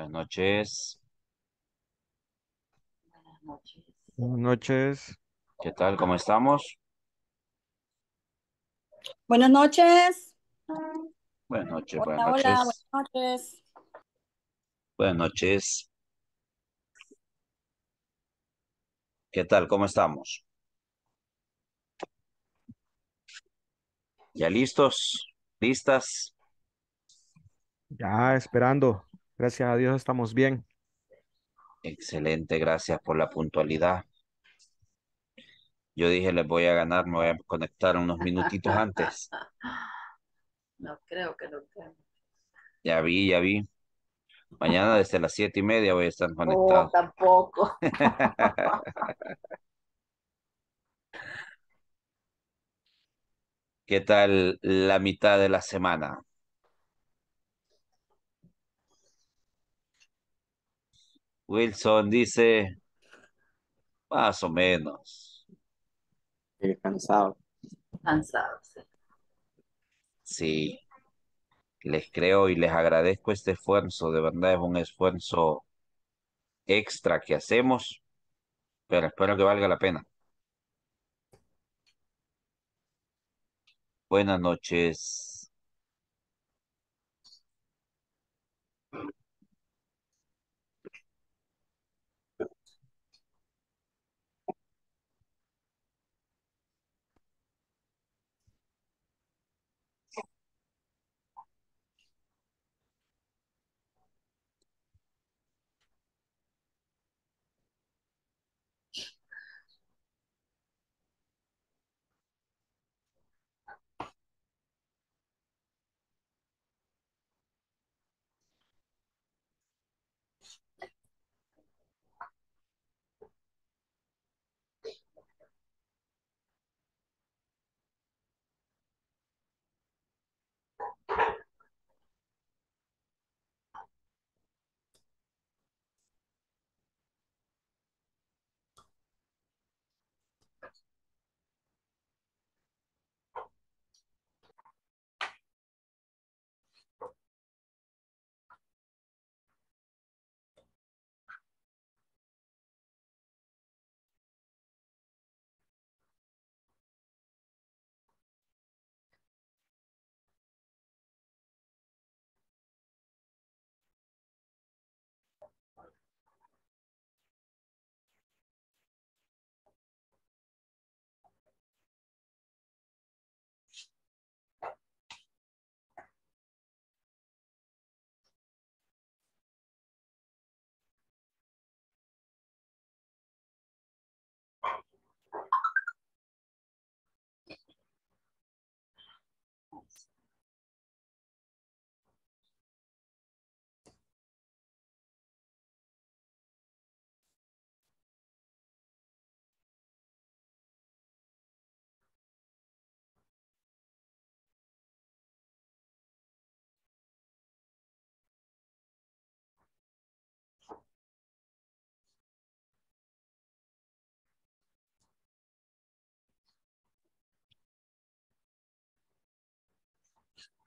Buenas noches. Buenas noches. ¿Qué tal? ¿Cómo estamos? Buenas noches. Buenas noches, buenas noches. buenas noches. Buenas noches. ¿Qué tal? ¿Cómo estamos? ¿Ya listos? ¿Listas? Ya, esperando. Gracias a Dios estamos bien. Excelente, gracias por la puntualidad. Yo dije, les voy a ganar, me voy a conectar unos minutitos antes. No creo que no Ya vi, ya vi. Mañana desde las siete y media voy a estar oh, conectado. No, tampoco. ¿Qué tal la mitad de la semana? Wilson dice, más o menos. cansado. Cansado, sí. Sí. Les creo y les agradezco este esfuerzo. De verdad es un esfuerzo extra que hacemos, pero espero que valga la pena. Buenas noches.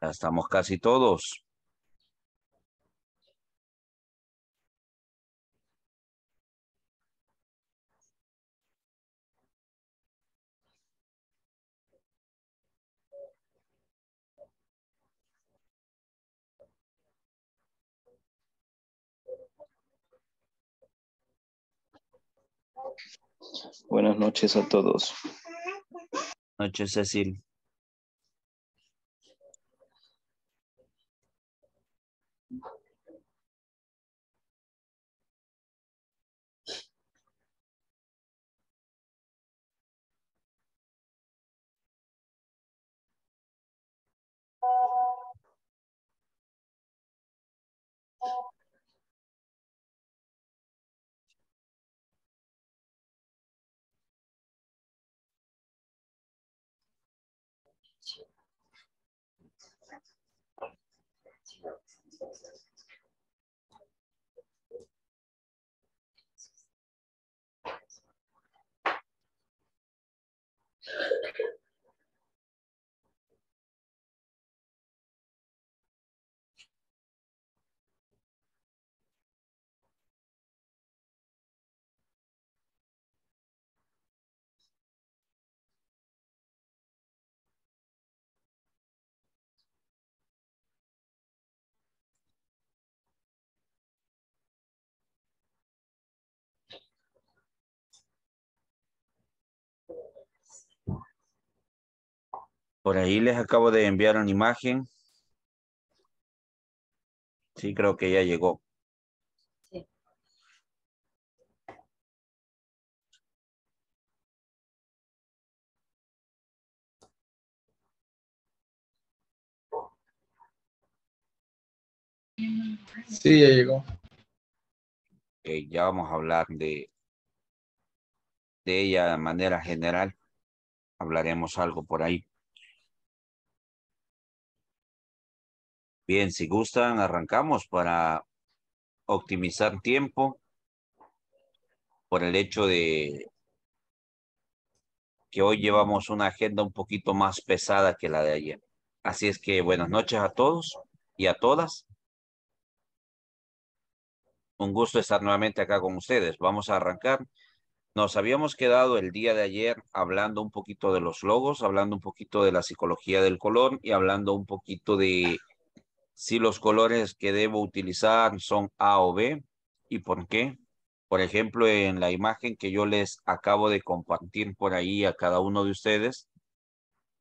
Ya estamos casi todos. Buenas noches a todos. Noches, Cecil. Gracias. Por ahí les acabo de enviar una imagen. Sí, creo que ya llegó. Sí. ya llegó. ya vamos a hablar de, de ella de manera general. Hablaremos algo por ahí. Bien, si gustan, arrancamos para optimizar tiempo por el hecho de que hoy llevamos una agenda un poquito más pesada que la de ayer. Así es que buenas noches a todos y a todas. Un gusto estar nuevamente acá con ustedes. Vamos a arrancar. Nos habíamos quedado el día de ayer hablando un poquito de los logos, hablando un poquito de la psicología del color y hablando un poquito de si los colores que debo utilizar son A o B y por qué. Por ejemplo, en la imagen que yo les acabo de compartir por ahí a cada uno de ustedes,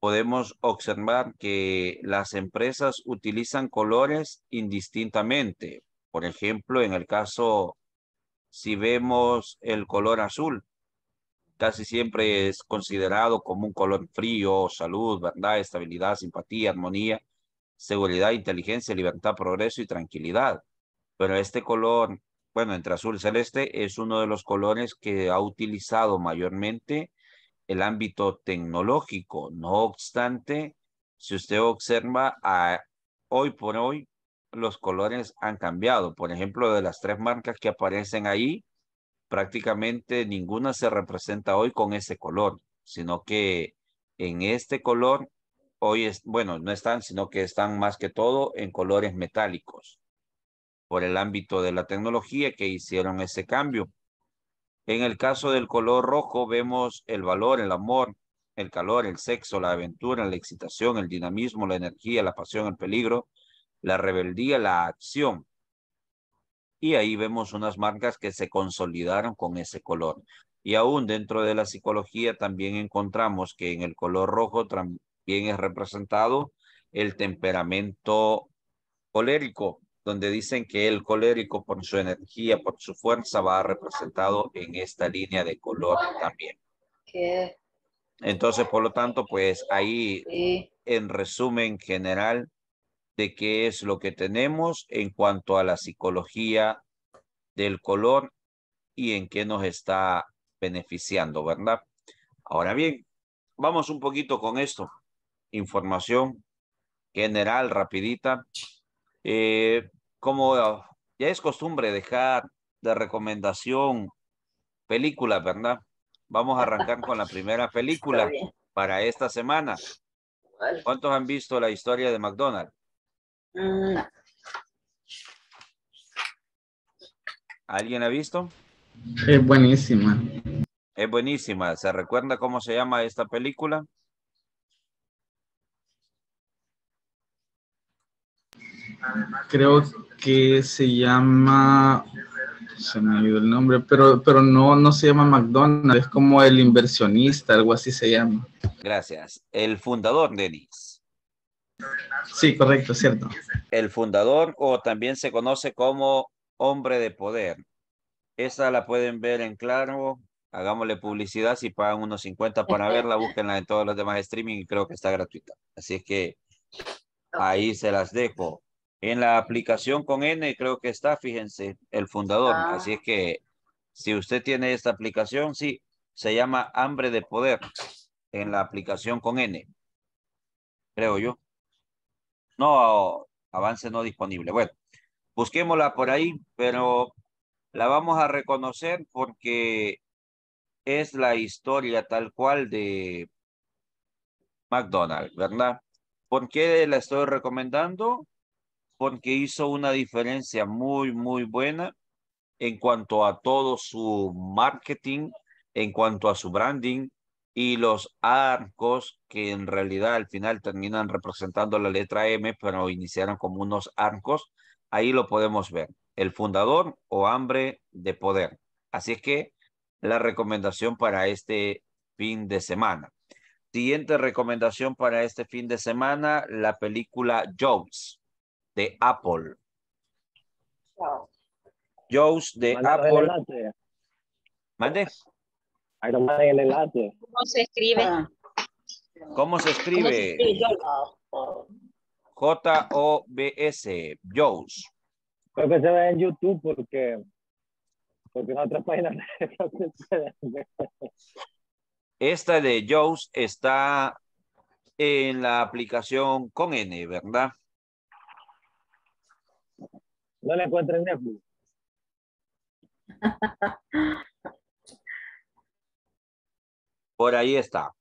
podemos observar que las empresas utilizan colores indistintamente. Por ejemplo, en el caso, si vemos el color azul, casi siempre es considerado como un color frío, salud, verdad, estabilidad, simpatía, armonía seguridad, inteligencia, libertad, progreso y tranquilidad. Pero este color, bueno, entre azul y celeste, es uno de los colores que ha utilizado mayormente el ámbito tecnológico. No obstante, si usted observa, a, hoy por hoy los colores han cambiado. Por ejemplo, de las tres marcas que aparecen ahí, prácticamente ninguna se representa hoy con ese color, sino que en este color hoy es, bueno, no están, sino que están más que todo en colores metálicos por el ámbito de la tecnología que hicieron ese cambio. En el caso del color rojo vemos el valor, el amor, el calor, el sexo, la aventura, la excitación, el dinamismo, la energía, la pasión, el peligro, la rebeldía, la acción. Y ahí vemos unas marcas que se consolidaron con ese color. Y aún dentro de la psicología también encontramos que en el color rojo bien es representado el temperamento colérico, donde dicen que el colérico por su energía, por su fuerza, va representado en esta línea de color también. Entonces, por lo tanto, pues ahí, en resumen general, de qué es lo que tenemos en cuanto a la psicología del color y en qué nos está beneficiando, ¿verdad? Ahora bien, vamos un poquito con esto información general rapidita. Eh, como ya es costumbre dejar de recomendación películas, ¿verdad? Vamos a arrancar con la primera película para esta semana. ¿Cuántos han visto la historia de McDonald's? Mm, ¿Alguien ha visto? Es buenísima. Es buenísima. ¿Se recuerda cómo se llama esta película? creo que se llama, se me ido el nombre, pero, pero no, no se llama McDonald's, es como el inversionista, algo así se llama. Gracias. El fundador, Denis. Sí, correcto, cierto. El fundador o también se conoce como hombre de poder. Esa la pueden ver en claro. Hagámosle publicidad. Si pagan unos 50 para verla, búsquenla en todos los demás streaming y creo que está gratuita. Así es que ahí se las dejo. En la aplicación con N creo que está, fíjense, el fundador. Ah. Así es que si usted tiene esta aplicación, sí, se llama Hambre de Poder en la aplicación con N. Creo yo. No, avance no disponible. Bueno, busquémosla por ahí, pero la vamos a reconocer porque es la historia tal cual de McDonald's, ¿verdad? ¿Por qué la estoy recomendando? porque hizo una diferencia muy, muy buena en cuanto a todo su marketing, en cuanto a su branding y los arcos que en realidad al final terminan representando la letra M, pero iniciaron como unos arcos. Ahí lo podemos ver. El fundador o hambre de poder. Así es que la recomendación para este fin de semana. Siguiente recomendación para este fin de semana, la película Jobs de Apple. Joe's de Apple. ¿Mande? ¿Cómo se escribe? Ah. ¿Cómo se escribe? J-O-B-S, Joe's. Creo que se ve en YouTube porque, porque en otras páginas Esta de Joe's está en la aplicación con N, ¿verdad? No la encuentro en Netflix. Por ahí está.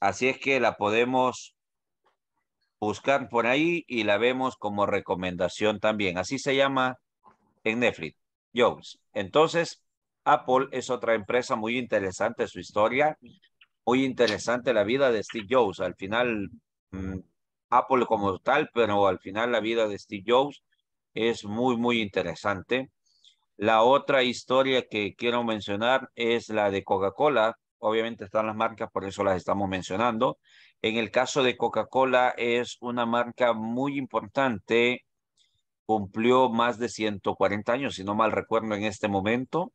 Así es que la podemos buscar por ahí y la vemos como recomendación también. Así se llama en Netflix. Jobs. Entonces, Apple es otra empresa muy interesante su historia, muy interesante la vida de Steve Jobs. Al final mm, Apple como tal, pero al final la vida de Steve Jobs es muy, muy interesante. La otra historia que quiero mencionar es la de Coca-Cola. Obviamente están las marcas, por eso las estamos mencionando. En el caso de Coca-Cola es una marca muy importante. Cumplió más de 140 años, si no mal recuerdo, en este momento.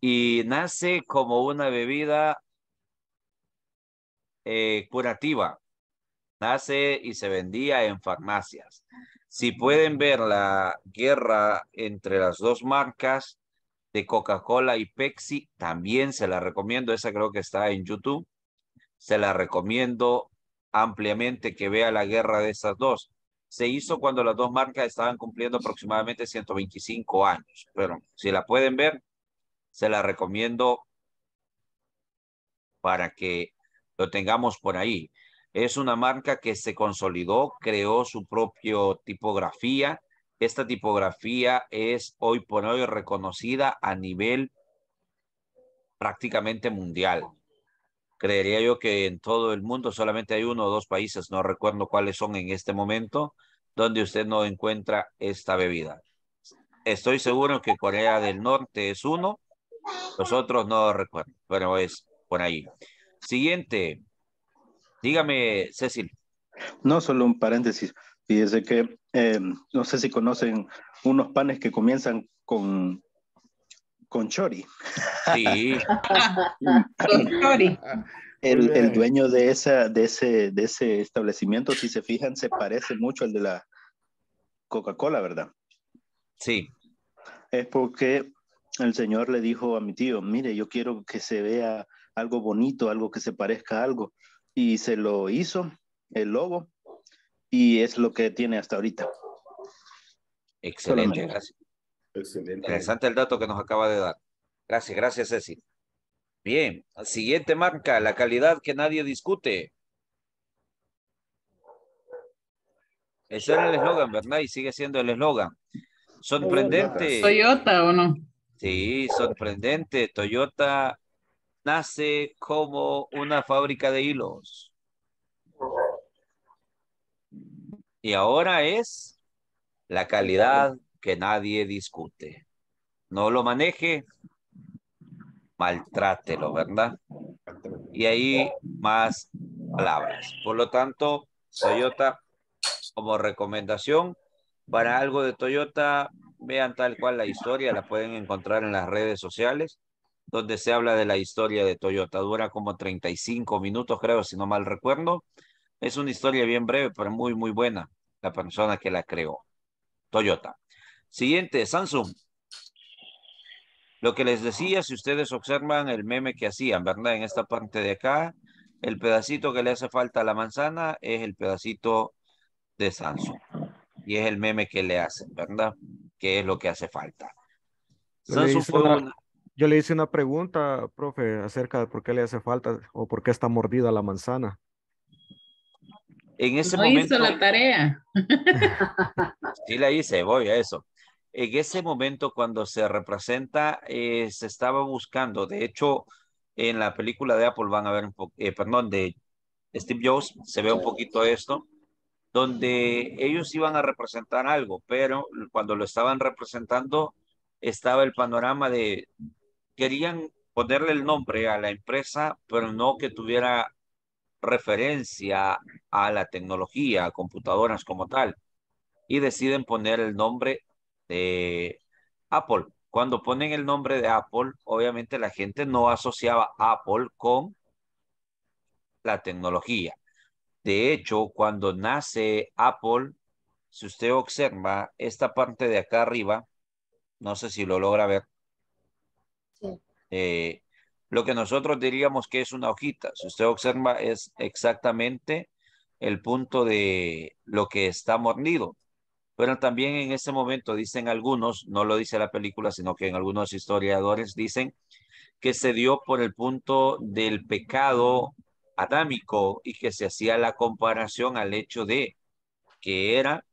Y nace como una bebida eh, curativa nace y se vendía en farmacias. Si pueden ver la guerra entre las dos marcas de Coca-Cola y Pepsi, también se la recomiendo. Esa creo que está en YouTube. Se la recomiendo ampliamente que vea la guerra de esas dos. Se hizo cuando las dos marcas estaban cumpliendo aproximadamente 125 años. Pero si la pueden ver, se la recomiendo para que lo tengamos por ahí. Es una marca que se consolidó, creó su propio tipografía. Esta tipografía es hoy por hoy reconocida a nivel prácticamente mundial. Creería yo que en todo el mundo solamente hay uno o dos países, no recuerdo cuáles son en este momento, donde usted no encuentra esta bebida. Estoy seguro que Corea del Norte es uno, los otros no recuerdo, pero es por ahí. Siguiente, Dígame, Cecil. No, solo un paréntesis. Fíjese que eh, no sé si conocen unos panes que comienzan con con chori. Sí. con chori. El, dueño de, esa, de, ese, de ese establecimiento, si se fijan, se parece mucho al de la Coca-Cola, ¿verdad? Sí. Es porque el señor le dijo a mi tío, mire, yo quiero que se vea algo bonito, algo que se parezca a algo y se lo hizo el logo, y es lo que tiene hasta ahorita. Excelente, gracias. Excelente. Interesante el dato que nos acaba de dar. Gracias, gracias Ceci. Bien, siguiente marca, la calidad que nadie discute. Ese era el eslogan, ¿verdad? Y sigue siendo el eslogan. Sorprendente. Toyota o no. Sí, sorprendente. Toyota nace como una fábrica de hilos. Y ahora es la calidad que nadie discute. No lo maneje, maltrátelo, ¿verdad? Y ahí más palabras. Por lo tanto, Toyota, como recomendación, para algo de Toyota, vean tal cual la historia, la pueden encontrar en las redes sociales donde se habla de la historia de Toyota. Dura como 35 minutos, creo, si no mal recuerdo. Es una historia bien breve, pero muy, muy buena. La persona que la creó. Toyota. Siguiente, Samsung. Lo que les decía, si ustedes observan el meme que hacían, ¿verdad? En esta parte de acá, el pedacito que le hace falta a la manzana es el pedacito de Samsung. Y es el meme que le hacen, ¿verdad? Que es lo que hace falta. Samsung fue yo le hice una pregunta, profe, acerca de por qué le hace falta o por qué está mordida la manzana. En ese no momento, hizo la tarea. sí la hice, voy a eso. En ese momento cuando se representa, eh, se estaba buscando, de hecho, en la película de Apple van a ver, un eh, perdón, de Steve Jobs, se ve un poquito esto, donde ellos iban a representar algo, pero cuando lo estaban representando, estaba el panorama de querían ponerle el nombre a la empresa, pero no que tuviera referencia a la tecnología, a computadoras como tal. Y deciden poner el nombre de Apple. Cuando ponen el nombre de Apple, obviamente la gente no asociaba Apple con la tecnología. De hecho, cuando nace Apple, si usted observa esta parte de acá arriba, no sé si lo logra ver, eh, lo que nosotros diríamos que es una hojita, si usted observa, es exactamente el punto de lo que está mordido. Pero también en ese momento dicen algunos, no lo dice la película, sino que en algunos historiadores dicen que se dio por el punto del pecado adámico y que se hacía la comparación al hecho de que era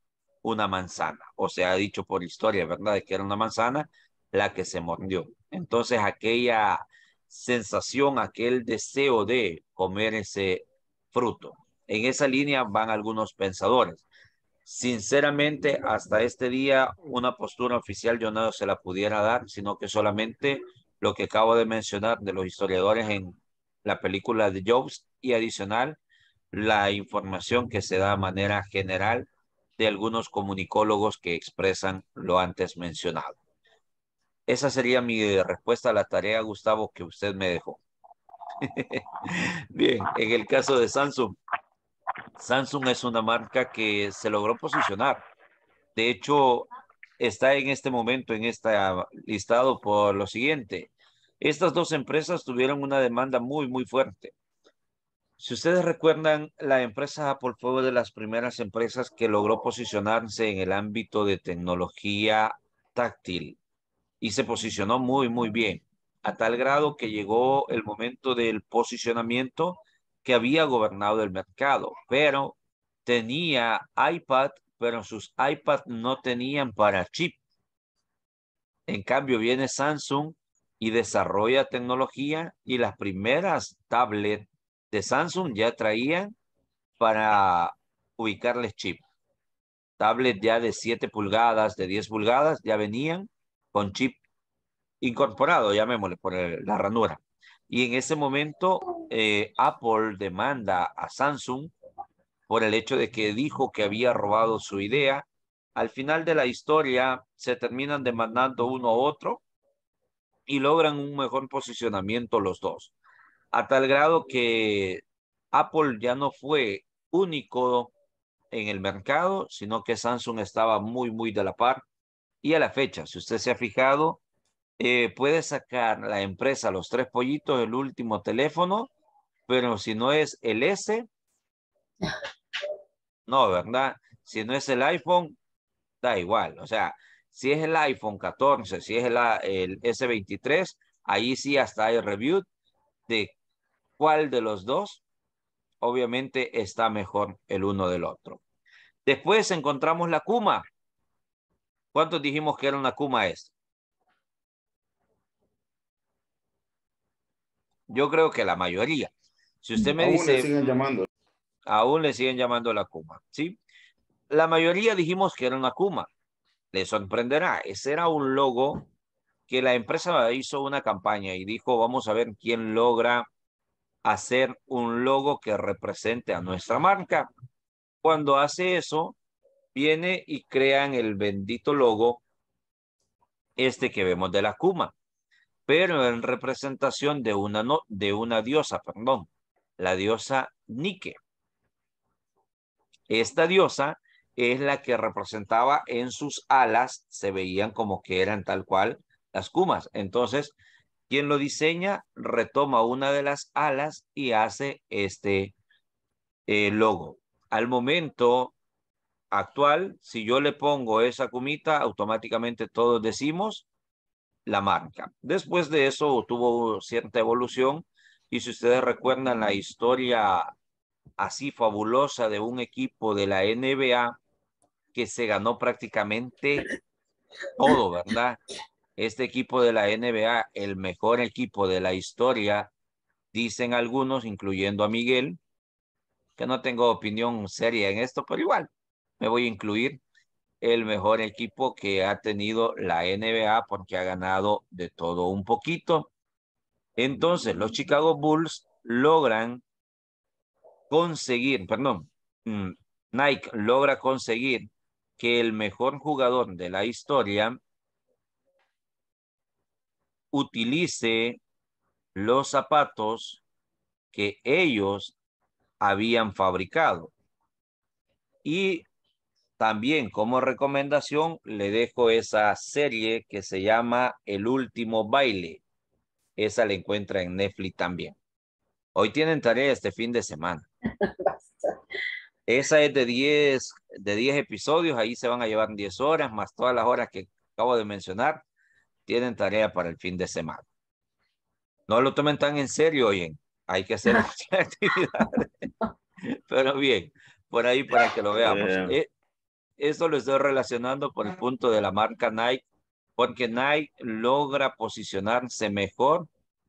una manzana, o sea, dicho por historia, ¿verdad? De que era una manzana la que se mordió. Entonces aquella sensación, aquel deseo de comer ese fruto. En esa línea van algunos pensadores. Sinceramente, hasta este día una postura oficial yo no se la pudiera dar, sino que solamente lo que acabo de mencionar de los historiadores en la película de Jobs y adicional la información que se da de manera general de algunos comunicólogos que expresan lo antes mencionado. Esa sería mi respuesta a la tarea, Gustavo, que usted me dejó. Bien, en el caso de Samsung, Samsung es una marca que se logró posicionar. De hecho, está en este momento en este listado por lo siguiente. Estas dos empresas tuvieron una demanda muy, muy fuerte. Si ustedes recuerdan, la empresa Apple fue de las primeras empresas que logró posicionarse en el ámbito de tecnología táctil y se posicionó muy, muy bien, a tal grado que llegó el momento del posicionamiento que había gobernado el mercado, pero tenía iPad, pero sus iPads no tenían para chip. En cambio, viene Samsung y desarrolla tecnología y las primeras tablets de Samsung ya traían para ubicarles chip. Tablets ya de 7 pulgadas, de 10 pulgadas, ya venían con chip incorporado, llamémosle, por la ranura. Y en ese momento, eh, Apple demanda a Samsung por el hecho de que dijo que había robado su idea. Al final de la historia, se terminan demandando uno a otro y logran un mejor posicionamiento los dos. A tal grado que Apple ya no fue único en el mercado, sino que Samsung estaba muy, muy de la par y a la fecha, si usted se ha fijado, eh, puede sacar la empresa Los Tres Pollitos, el último teléfono, pero si no es el S, no, ¿verdad? Si no es el iPhone, da igual. O sea, si es el iPhone 14, si es el, el S23, ahí sí hasta hay review de cuál de los dos, obviamente está mejor el uno del otro. Después encontramos la Kuma, ¿Cuántos dijimos que era una Kuma esto? Yo creo que la mayoría. Si usted me aún dice... Le siguen mm, llamando. Aún le siguen llamando la Kuma, ¿sí? La mayoría dijimos que era una Kuma. Le sorprenderá. Ese era un logo que la empresa hizo una campaña y dijo, vamos a ver quién logra hacer un logo que represente a nuestra marca. Cuando hace eso, viene y crean el bendito logo, este que vemos de la Kuma, pero en representación de una, de una diosa, perdón, la diosa Nike. Esta diosa es la que representaba en sus alas, se veían como que eran tal cual las Kumas. Entonces, quien lo diseña retoma una de las alas y hace este eh, logo. Al momento actual, si yo le pongo esa cumita, automáticamente todos decimos la marca. Después de eso tuvo cierta evolución y si ustedes recuerdan la historia así fabulosa de un equipo de la NBA que se ganó prácticamente todo, ¿verdad? Este equipo de la NBA, el mejor equipo de la historia, dicen algunos, incluyendo a Miguel, que no tengo opinión seria en esto, pero igual, me voy a incluir el mejor equipo que ha tenido la NBA porque ha ganado de todo un poquito. Entonces, los Chicago Bulls logran conseguir, perdón, mm, Nike logra conseguir que el mejor jugador de la historia utilice los zapatos que ellos habían fabricado. Y también como recomendación le dejo esa serie que se llama El último baile. Esa la encuentra en Netflix también. Hoy tienen tarea este fin de semana. Esa es de 10 de 10 episodios, ahí se van a llevar 10 horas más todas las horas que acabo de mencionar. Tienen tarea para el fin de semana. No lo tomen tan en serio, oyen. Hay que hacer muchas actividades. Pero bien, por ahí para que lo veamos. Eh, eh, esto lo estoy relacionando por el punto de la marca Nike, porque Nike logra posicionarse mejor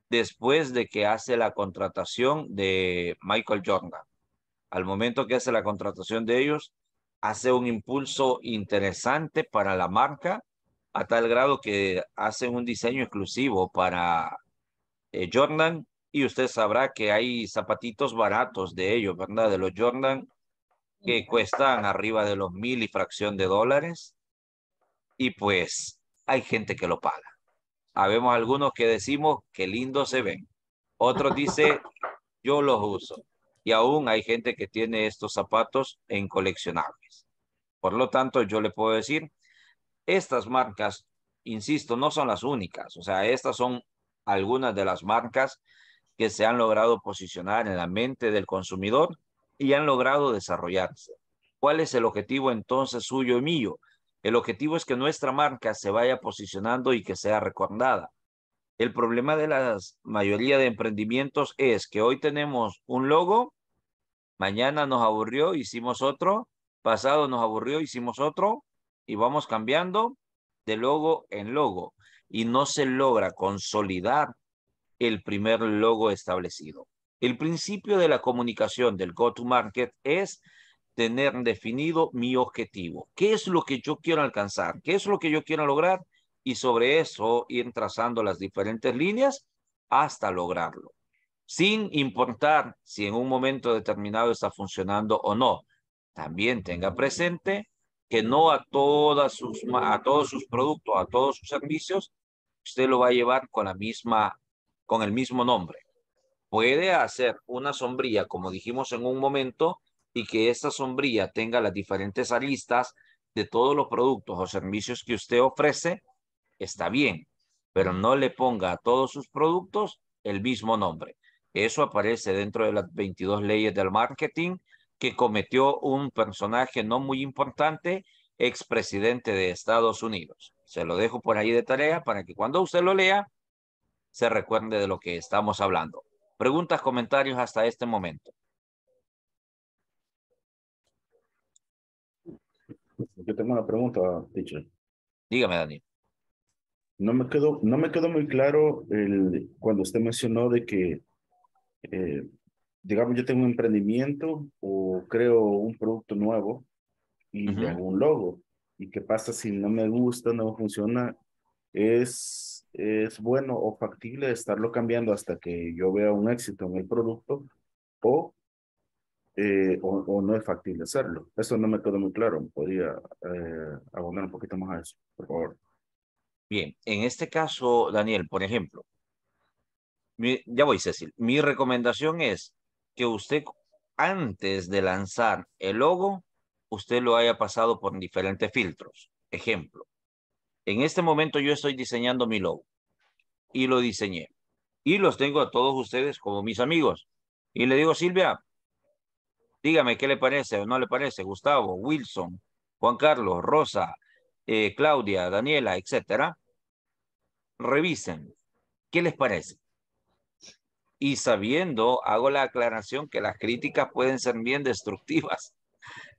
después de que hace la contratación de Michael Jordan. Al momento que hace la contratación de ellos, hace un impulso interesante para la marca a tal grado que hace un diseño exclusivo para eh, Jordan y usted sabrá que hay zapatitos baratos de ellos, ¿verdad? De los Jordan que cuestan arriba de los mil y fracción de dólares. Y pues hay gente que lo paga. Habemos algunos que decimos que lindos se ven. Otros dice yo los uso. Y aún hay gente que tiene estos zapatos en coleccionables. Por lo tanto, yo le puedo decir, estas marcas, insisto, no son las únicas. O sea, estas son algunas de las marcas que se han logrado posicionar en la mente del consumidor y han logrado desarrollarse. ¿Cuál es el objetivo entonces suyo y mío? El objetivo es que nuestra marca se vaya posicionando y que sea recordada. El problema de la mayoría de emprendimientos es que hoy tenemos un logo, mañana nos aburrió, hicimos otro, pasado nos aburrió, hicimos otro y vamos cambiando de logo en logo y no se logra consolidar el primer logo establecido. El principio de la comunicación del go-to-market es tener definido mi objetivo. ¿Qué es lo que yo quiero alcanzar? ¿Qué es lo que yo quiero lograr? Y sobre eso ir trazando las diferentes líneas hasta lograrlo. Sin importar si en un momento determinado está funcionando o no. También tenga presente que no a, todas sus, a todos sus productos, a todos sus servicios, usted lo va a llevar con la misma, con el mismo nombre puede hacer una sombrilla, como dijimos en un momento, y que esta sombrilla tenga las diferentes aristas de todos los productos o servicios que usted ofrece, está bien, pero no le ponga a todos sus productos el mismo nombre. Eso aparece dentro de las 22 leyes del marketing que cometió un personaje no muy importante, expresidente de Estados Unidos. Se lo dejo por ahí de tarea para que cuando usted lo lea, se recuerde de lo que estamos hablando. Preguntas, comentarios hasta este momento. Yo tengo una pregunta, teacher. Dígame, Daniel. No me quedó, no me quedó muy claro el, cuando usted mencionó de que, eh, digamos, yo tengo un emprendimiento o creo un producto nuevo y uh un logo. ¿Y qué pasa si no me gusta, no funciona? Es es bueno o factible estarlo cambiando hasta que yo vea un éxito en el producto o, eh, o, no es factible hacerlo. Eso no me quedó muy claro. Podría eh, un poquito más a eso, por favor. Bien, en este caso, Daniel, por ejemplo, ya voy, Cecil. Mi recomendación es que usted, antes de lanzar el logo, usted lo haya pasado por diferentes filtros. Ejemplo, en este momento yo estoy diseñando mi logo y lo diseñé. Y los tengo a todos ustedes como mis amigos. Y le digo, Silvia, dígame qué le parece o no le parece, Gustavo, Wilson, Juan Carlos, Rosa, eh, Claudia, Daniela, etcétera. Revisen, ¿qué les parece? Y sabiendo, hago la aclaración que las críticas pueden ser bien destructivas.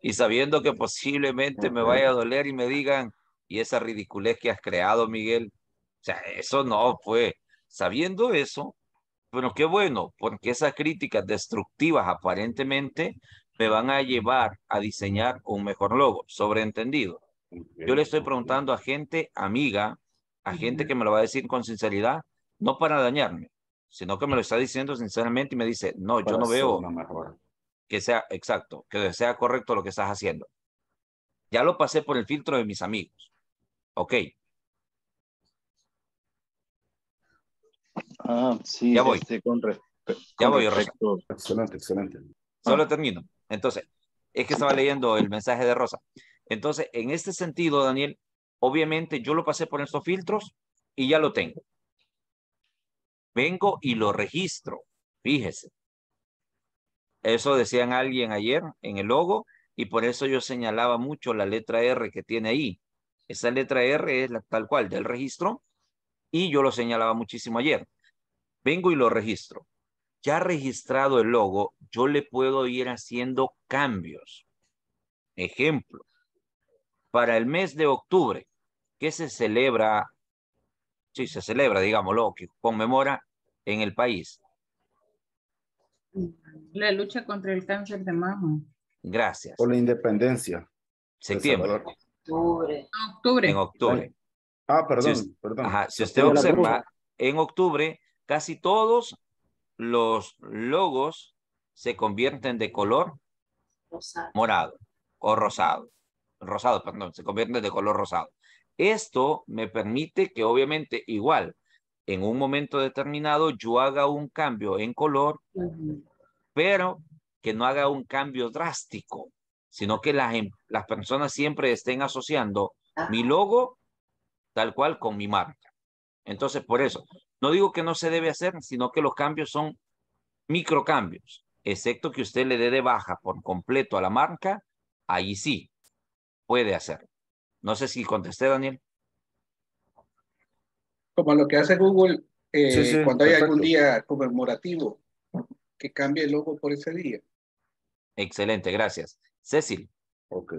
Y sabiendo que posiblemente me vaya a doler y me digan, y esa ridiculez que has creado, Miguel. O sea, eso no, fue. sabiendo eso, bueno, qué bueno, porque esas críticas destructivas aparentemente me van a llevar a diseñar un mejor logo, sobreentendido. Yo le estoy preguntando a gente amiga, a gente que me lo va a decir con sinceridad, no para dañarme, sino que me lo está diciendo sinceramente y me dice, no, yo no veo que sea exacto, que sea correcto lo que estás haciendo. Ya lo pasé por el filtro de mis amigos. Ok. Ah, sí, ya voy. Este, ya voy, Excelente, excelente. Solo ah. termino. Entonces, es que estaba leyendo el mensaje de Rosa. Entonces, en este sentido, Daniel, obviamente yo lo pasé por estos filtros y ya lo tengo. Vengo y lo registro. Fíjese. Eso decían alguien ayer en el logo y por eso yo señalaba mucho la letra R que tiene ahí. Esa letra R es tal cual del registro y yo lo señalaba muchísimo ayer. Vengo y lo registro. Ya registrado el logo, yo le puedo ir haciendo cambios. Ejemplo, para el mes de octubre, que se celebra, sí, se celebra, digámoslo, que conmemora en el país. La lucha contra el cáncer de mama. Gracias. Por la independencia. Septiembre. Ah, octubre. En octubre. Ah, perdón, si, perdón. si usted observa, en octubre casi todos los logos se convierten de color morado o rosado. Rosado, perdón, se convierten de color rosado. Esto me permite que obviamente igual en un momento determinado yo haga un cambio en color, pero que no haga un cambio drástico sino que las, em, las personas siempre estén asociando mi logo tal cual con mi marca. Entonces, por eso, no digo que no se debe hacer, sino que los cambios son microcambios, excepto que usted le dé de baja por completo a la marca, ahí sí puede hacerlo. No sé si contesté, Daniel. Como lo que hace Google eh, cuando hay algún día conmemorativo, que cambie el logo por ese día. Excelente, gracias. Cecil. Ok.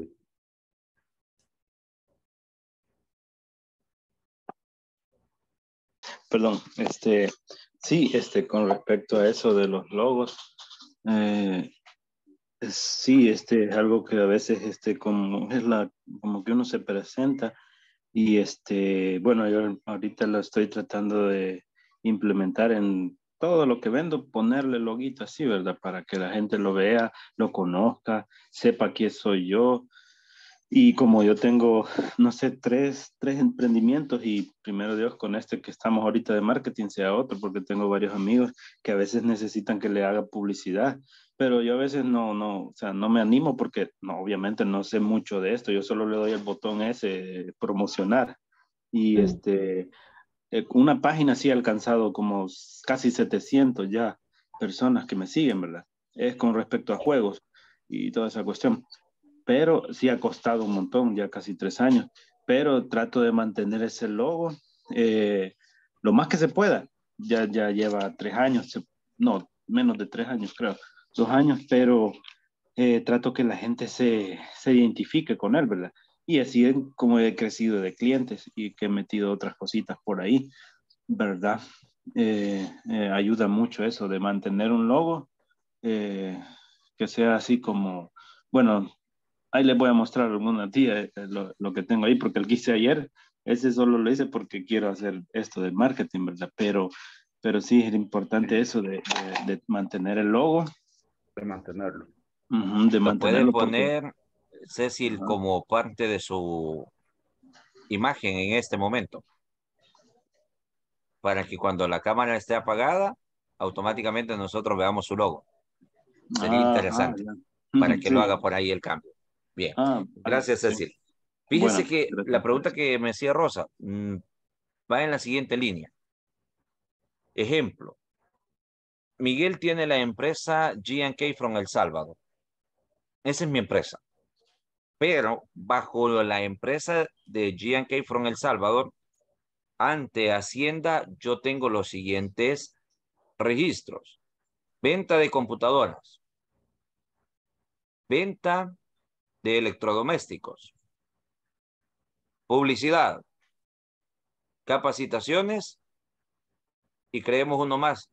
Perdón, este, sí, este, con respecto a eso de los logos, eh, sí, este es algo que a veces, este, como es la, como que uno se presenta y este, bueno, yo ahorita lo estoy tratando de implementar en todo lo que vendo, ponerle loguito así, ¿verdad? Para que la gente lo vea, lo conozca, sepa quién soy yo. Y como yo tengo, no sé, tres, tres emprendimientos y primero Dios con este que estamos ahorita de marketing sea otro, porque tengo varios amigos que a veces necesitan que le haga publicidad, pero yo a veces no, no, o sea, no me animo porque no, obviamente no sé mucho de esto, yo solo le doy el botón ese, eh, promocionar. Y este, eh, una página sí ha alcanzado como casi 700 ya personas que me siguen, ¿verdad? Es con respecto a juegos y toda esa cuestión. Pero sí ha costado un montón, ya casi tres años. Pero trato de mantener ese logo eh, lo más que se pueda. Ya, ya lleva tres años, no, menos de tres años, creo, dos años, pero eh, trato que la gente se, se identifique con él, ¿verdad? Y así es como he crecido de clientes y que he metido otras cositas por ahí, ¿verdad? Eh, eh, ayuda mucho eso de mantener un logo eh, que sea así como, bueno, ahí les voy a mostrar alguna tía lo, que tengo ahí porque el que hice ayer, ese solo lo hice porque quiero hacer esto de marketing, ¿verdad? Pero, pero sí es importante eso de, mantener el logo. De mantenerlo. de mantenerlo. poner... Cecil como parte de su imagen en este momento. Para que cuando la cámara esté apagada, automáticamente nosotros veamos su logo. Sería ah, interesante ah, para que lo haga por ahí el cambio. Bien, ah, gracias Cecil. Fíjese que la pregunta que me decía Rosa mm, va en la siguiente línea. Ejemplo, Miguel tiene la empresa GK from El Salvador. Esa es mi empresa pero bajo la empresa de G&K from El Salvador, ante Hacienda yo tengo los siguientes registros. Venta de computadoras. Venta de electrodomésticos. Publicidad. Capacitaciones. Y creemos uno más.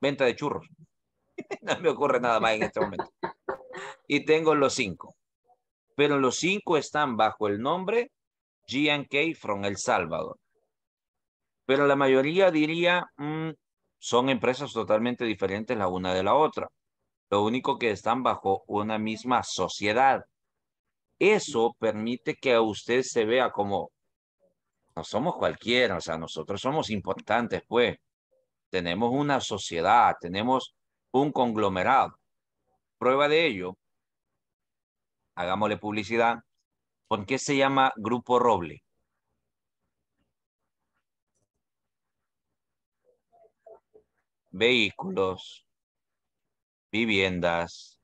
Venta de churros. no me ocurre nada más en este momento. Y tengo los cinco pero los cinco están bajo el nombre GNK from El Salvador. Pero la mayoría diría, mm, son empresas totalmente diferentes la una de la otra. Lo único que están bajo una misma sociedad. Eso permite que a usted se vea como, no somos cualquiera, o sea, nosotros somos importantes, pues. Tenemos una sociedad, tenemos un conglomerado. Prueba de ello, hagámosle publicidad, ¿por qué se llama Grupo Roble? Vehículos, viviendas,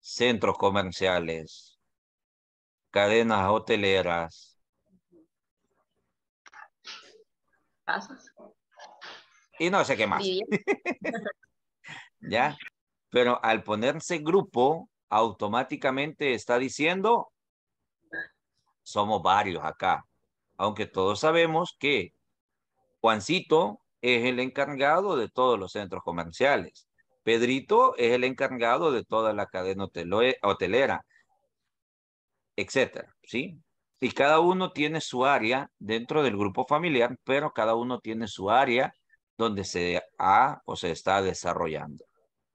centros comerciales, cadenas hoteleras. Casas. Y no sé qué más. ¿Ya? Pero al ponerse grupo, automáticamente está diciendo, somos varios acá. Aunque todos sabemos que Juancito es el encargado de todos los centros comerciales. Pedrito es el encargado de toda la cadena hotelera, etcétera, ¿sí? Y cada uno tiene su área dentro del grupo familiar, pero cada uno tiene su área donde se ha o se está desarrollando.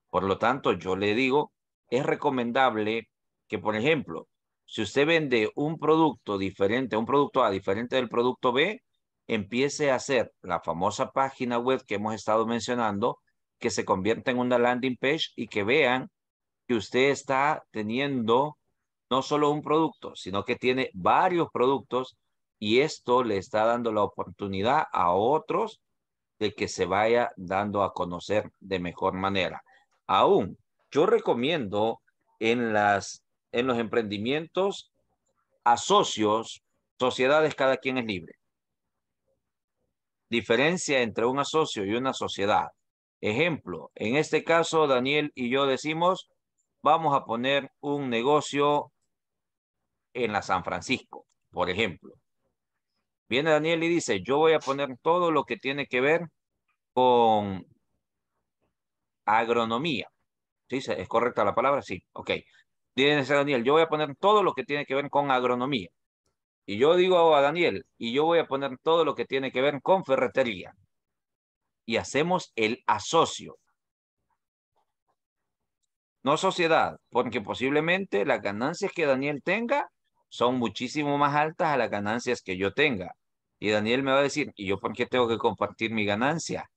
Por lo tanto, yo le digo, es recomendable que, por ejemplo, si usted vende un producto diferente, un producto A diferente del producto B, empiece a hacer la famosa página web que hemos estado mencionando, que se convierta en una landing page y que vean que usted está teniendo no solo un producto, sino que tiene varios productos y esto le está dando la oportunidad a otros de que se vaya dando a conocer de mejor manera. Aún yo recomiendo en, las, en los emprendimientos a socios, sociedades, cada quien es libre. Diferencia entre un asocio y una sociedad. Ejemplo, en este caso, Daniel y yo decimos, vamos a poner un negocio en la San Francisco, por ejemplo. Viene Daniel y dice, yo voy a poner todo lo que tiene que ver con agronomía. ¿Sí? ¿Es correcta la palabra? Sí. Ok. a Daniel, yo voy a poner todo lo que tiene que ver con agronomía. Y yo digo a Daniel, y yo voy a poner todo lo que tiene que ver con ferretería. Y hacemos el asocio. No sociedad, porque posiblemente las ganancias que Daniel tenga son muchísimo más altas a las ganancias que yo tenga. Y Daniel me va a decir, ¿y yo por qué tengo que compartir mi ganancia?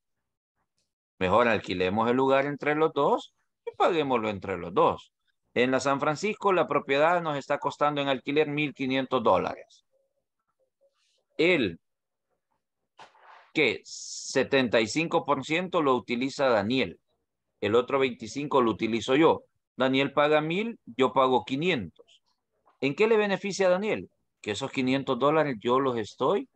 Mejor alquilemos el lugar entre los dos y paguémoslo entre los dos. En la San Francisco la propiedad nos está costando en alquiler 1.500 dólares. El que 75% lo utiliza Daniel, el otro 25% lo utilizo yo. Daniel paga 1.000, yo pago 500. ¿En qué le beneficia a Daniel? Que esos 500 dólares yo los estoy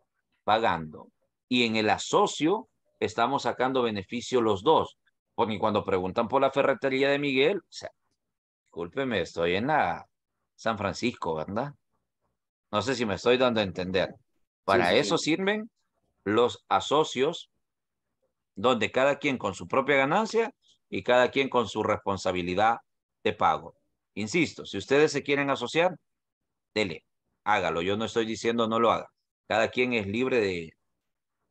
pagando. Y en el asocio estamos sacando beneficio los dos. Porque cuando preguntan por la ferretería de Miguel, o sea, discúlpeme, estoy en la San Francisco, ¿verdad? No sé si me estoy dando a entender. Para eso sirven los asocios, donde cada quien con su propia ganancia y cada quien con su responsabilidad de pago. Insisto, si ustedes se quieren asociar, dele, hágalo. Yo no estoy diciendo no lo haga. Cada quien es libre de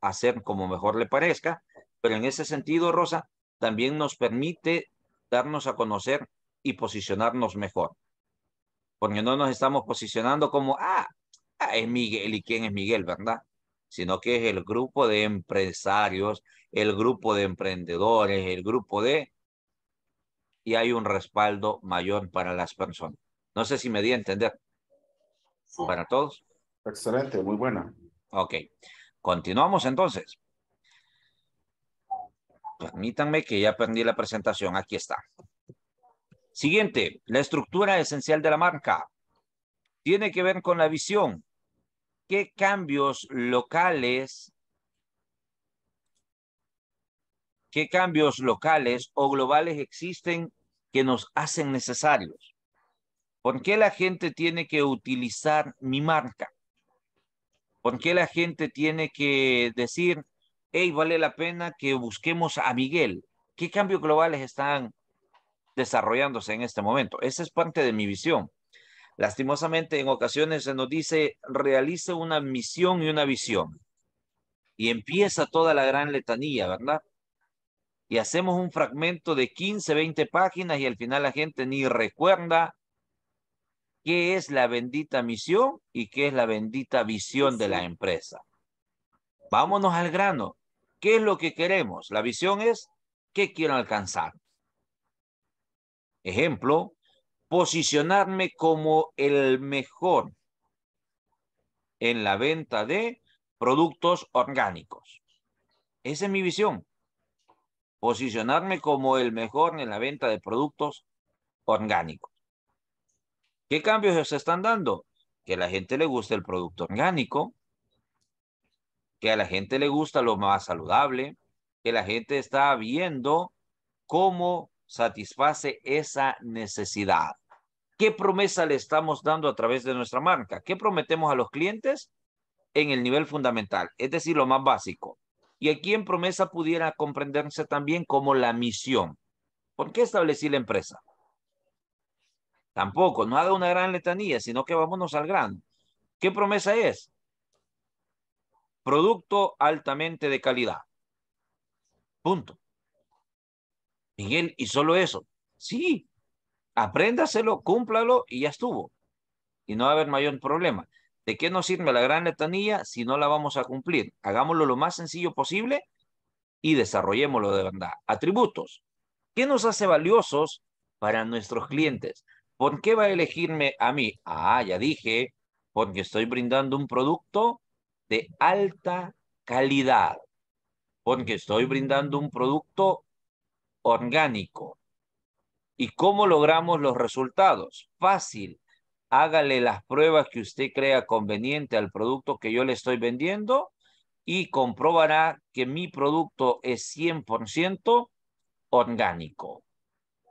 hacer como mejor le parezca, pero en ese sentido, Rosa, también nos permite darnos a conocer y posicionarnos mejor. Porque no nos estamos posicionando como, ah, ah, es Miguel y quién es Miguel, ¿verdad? Sino que es el grupo de empresarios, el grupo de emprendedores, el grupo de... Y hay un respaldo mayor para las personas. No sé si me di a entender. Para todos. Excelente, muy buena. Ok. Continuamos entonces. Permítanme que ya perdí la presentación. Aquí está. Siguiente, la estructura esencial de la marca. Tiene que ver con la visión. ¿Qué cambios locales, qué cambios locales o globales existen que nos hacen necesarios? ¿Por qué la gente tiene que utilizar mi marca? ¿Por qué la gente tiene que decir, hey, vale la pena que busquemos a Miguel. ¿Qué cambios globales están desarrollándose en este momento? Esa es parte de mi visión. Lastimosamente, en ocasiones se nos dice, realice una misión y una visión. Y empieza toda la gran letanía, ¿verdad? Y hacemos un fragmento de 15, 20 páginas y al final la gente ni recuerda qué es la bendita misión y qué es la bendita visión de la empresa. Vámonos al grano. ¿Qué es lo que queremos? La visión es qué quiero alcanzar. Ejemplo, posicionarme como el mejor en la venta de productos orgánicos. Esa es mi visión. Posicionarme como el mejor en la venta de productos orgánicos. ¿Qué cambios se están dando? Que a la gente le guste el producto orgánico, que a la gente le gusta lo más saludable, que la gente está viendo cómo satisface esa necesidad. ¿Qué promesa le estamos dando a través de nuestra marca? ¿Qué prometemos a los clientes? En el nivel fundamental, es decir, lo más básico. Y aquí en promesa pudiera comprenderse también como la misión. ¿Por qué establecí la empresa? Tampoco, no haga una gran letanía, sino que vámonos al gran ¿Qué promesa es? producto altamente de calidad. Punto. Miguel, y solo eso. Sí, apréndaselo, cúmplalo y ya estuvo. Y no va a haber mayor problema. ¿De qué nos sirve la gran letanía si no la vamos a cumplir? Hagámoslo lo más sencillo posible y desarrollémoslo de verdad. Atributos. ¿Qué nos hace valiosos para nuestros clientes? ¿Por qué va a elegirme a mí? Ah, ya dije, porque estoy brindando un producto de alta calidad, porque estoy brindando un producto orgánico. ¿Y cómo logramos los resultados? Fácil. Hágale las pruebas que usted crea conveniente al producto que yo le estoy vendiendo y comprobará que mi producto es 100% orgánico.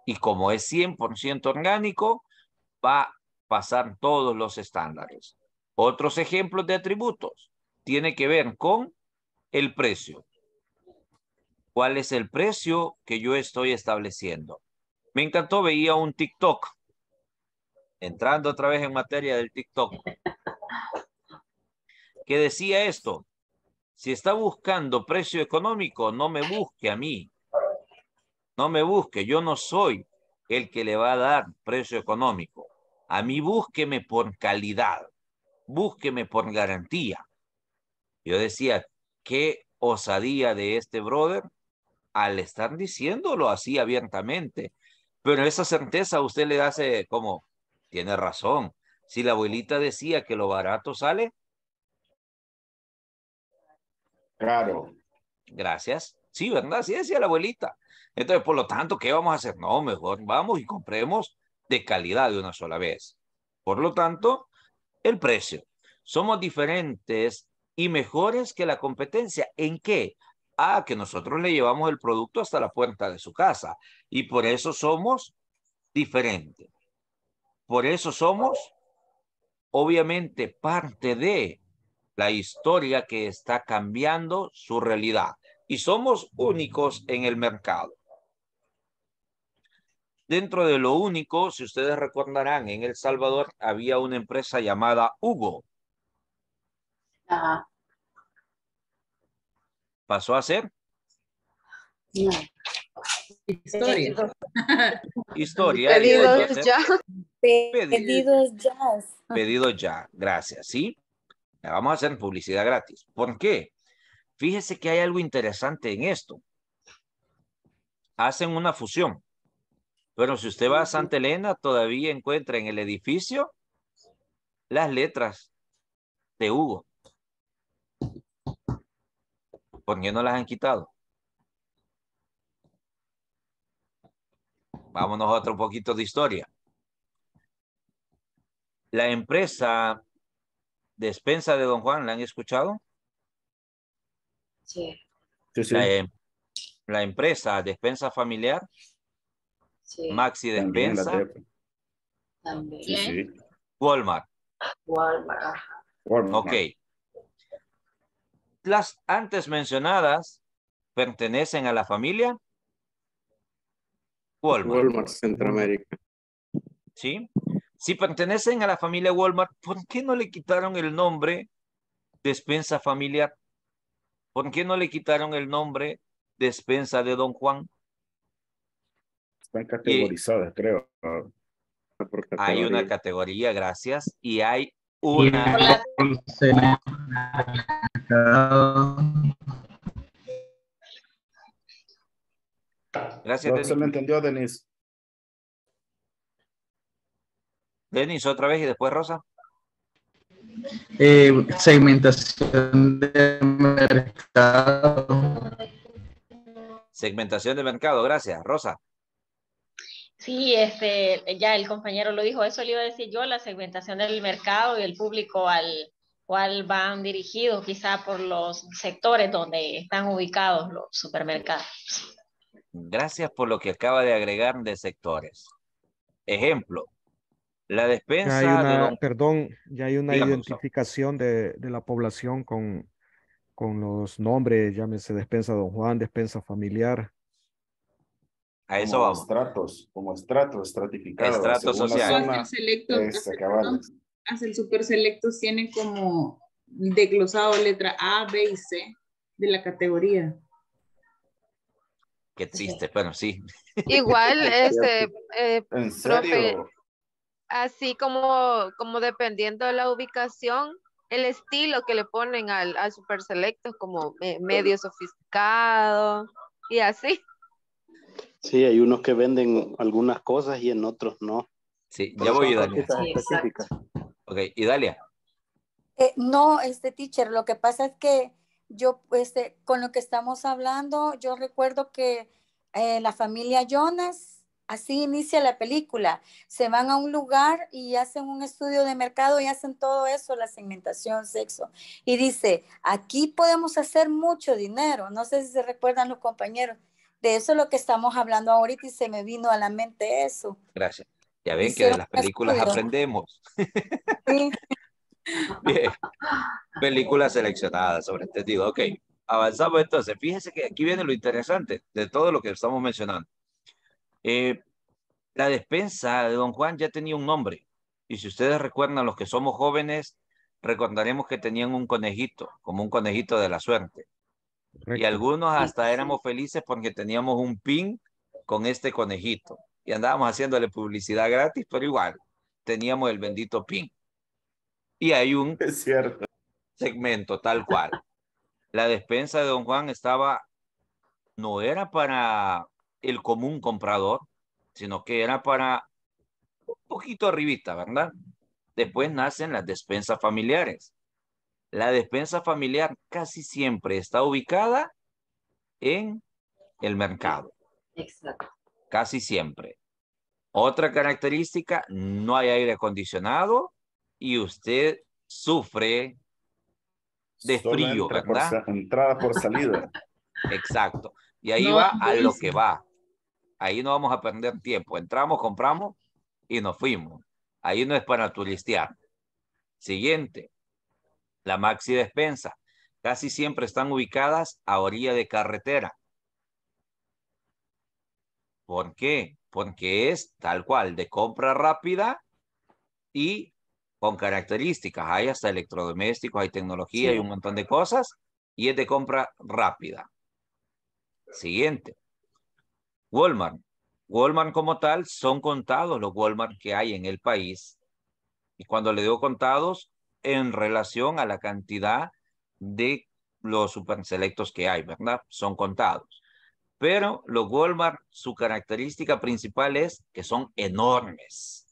Y como es 100% orgánico, va a pasar todos los estándares. Otros ejemplos de atributos tiene que ver con el precio. ¿Cuál es el precio que yo estoy estableciendo? Me encantó, veía un TikTok. Entrando otra vez en materia del TikTok. Que decía esto. Si está buscando precio económico, no me busque a mí. No me busque. Yo no soy el que le va a dar precio económico. A mí búsqueme por calidad. Búsqueme por garantía. Yo decía, qué osadía de este brother al estar diciéndolo así abiertamente. Pero esa certeza usted le hace como, tiene razón. Si la abuelita decía que lo barato sale. Claro. Gracias. Sí, ¿verdad? Sí decía la abuelita. Entonces, por lo tanto, ¿qué vamos a hacer? No, mejor vamos y compremos de calidad de una sola vez. Por lo tanto, el precio. Somos diferentes y mejores que la competencia. ¿En qué? Ah, que nosotros le llevamos el producto hasta la puerta de su casa y por eso somos diferentes. Por eso somos, obviamente, parte de la historia que está cambiando su realidad y somos únicos en el mercado. Dentro de lo único, si ustedes recordarán, en El Salvador había una empresa llamada Hugo, ¿Pasó a ser? No. Historia. Historia. Pedidos ya. Pedidos ya. Pedidos ya. Gracias. Sí. vamos a hacer publicidad gratis. ¿Por qué? Fíjese que hay algo interesante en esto. Hacen una fusión. Pero si usted va a Santa Elena, todavía encuentra en el edificio las letras de Hugo. ¿Por qué no las han quitado? Vámonos a otro poquito de historia. La empresa despensa de Don Juan, ¿la han escuchado? Sí. Em, la, empresa despensa familiar. Sí. Maxi Despensa. También. Walmart. Walmart. Walmart. Ok las antes mencionadas pertenecen a la familia Walmart. Walmart Centroamérica. ¿Sí? Si pertenecen a la familia Walmart, ¿por qué no le quitaron el nombre despensa familiar? ¿Por qué no le quitaron el nombre despensa de Don Juan? Están categorizadas, creo. Hay una categoría, gracias, y hay una. Gracias, no me entendió, Denis. Denis, otra vez y después Rosa. Eh, segmentación de mercado. Segmentación de mercado, gracias. Rosa. Sí, este, ya el compañero lo dijo, eso le iba a decir yo, la segmentación del mercado y el público al cual van dirigidos, quizá por los sectores donde están ubicados los supermercados. Gracias por lo que acaba de agregar de sectores. Ejemplo, la despensa. Perdón, ya hay una identificación de, la población con, con los nombres, llámese despensa Don Juan, despensa familiar, a eso como vamos. Estratos, como estratos estratificados. Estratos sociales. el super selectos eh, este, tienen como desglosado letra A, B y C de la categoría. Qué triste, bueno, sí. Igual, este, eh, así como, como dependiendo de la ubicación, el estilo que le ponen al, super selecto como medio sofisticado y así. Sí, hay unos que venden algunas cosas y en otros no. Sí, ya voy, Idalia. ok, Idalia. Eh, no, este teacher, lo que pasa es que yo, este, con lo que estamos hablando, yo recuerdo que eh, la familia Jonas, así inicia la película, se van a un lugar y hacen un estudio de mercado y hacen todo eso, la segmentación, sexo. Y dice, aquí podemos hacer mucho dinero, no sé si se recuerdan los compañeros, de eso es lo que estamos hablando ahorita y se me vino a la mente eso. Gracias. Ya ven que de las películas aprendemos. Bien. Películas seleccionadas sobre este tipo. Ok, avanzamos entonces. Fíjense que aquí viene lo interesante de todo lo que estamos mencionando. Eh, la despensa de Don Juan ya tenía un nombre. Y si ustedes recuerdan, los que somos jóvenes, recordaremos que tenían un conejito, como un conejito de la suerte. Y algunos hasta éramos felices porque teníamos un pin con este conejito. Y andábamos haciéndole publicidad gratis, pero igual, teníamos el bendito pin. Y hay un segmento tal cual. La despensa de don Juan estaba, no era para el común comprador, sino que era para un poquito arribita, ¿verdad? Después nacen las despensas familiares. La despensa familiar casi siempre está ubicada en el mercado. Exacto. Casi siempre. Otra característica, no hay aire acondicionado y usted sufre de frío, ¿verdad? entrada por salida. Exacto. Y ahí va a lo que va. Ahí no vamos a perder tiempo. Entramos, compramos y nos fuimos. Ahí no es para turistear. Siguiente. La maxi despensa casi siempre están ubicadas a orilla de carretera. ¿Por qué? Porque es tal cual, de compra rápida y con características. Hay hasta electrodomésticos, hay tecnología, hay un montón de cosas y es de compra rápida. Siguiente. Walmart. Walmart como tal son contados los Walmart que hay en el país. Y cuando le digo contados, en relación a la cantidad de los superselectos que hay, ¿verdad? Son contados. Pero los Walmart, su característica principal es que son enormes.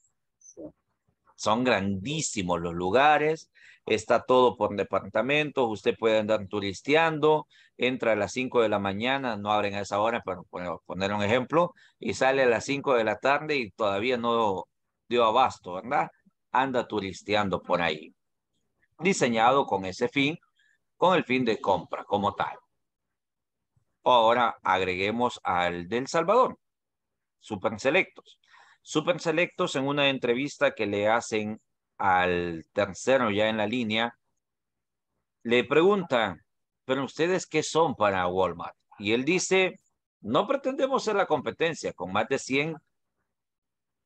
Son grandísimos los lugares, está todo por departamentos, usted puede andar turisteando, entra a las 5 de la mañana, no abren a esa hora, pero poner un ejemplo, y sale a las 5 de la tarde y todavía no dio abasto, ¿verdad? Anda turisteando por ahí diseñado con ese fin, con el fin de compra como tal. Ahora agreguemos al del Salvador, Super Selectos. Super Selectos en una entrevista que le hacen al tercero ya en la línea, le preguntan, pero ustedes qué son para Walmart? Y él dice, no pretendemos ser la competencia con más de 100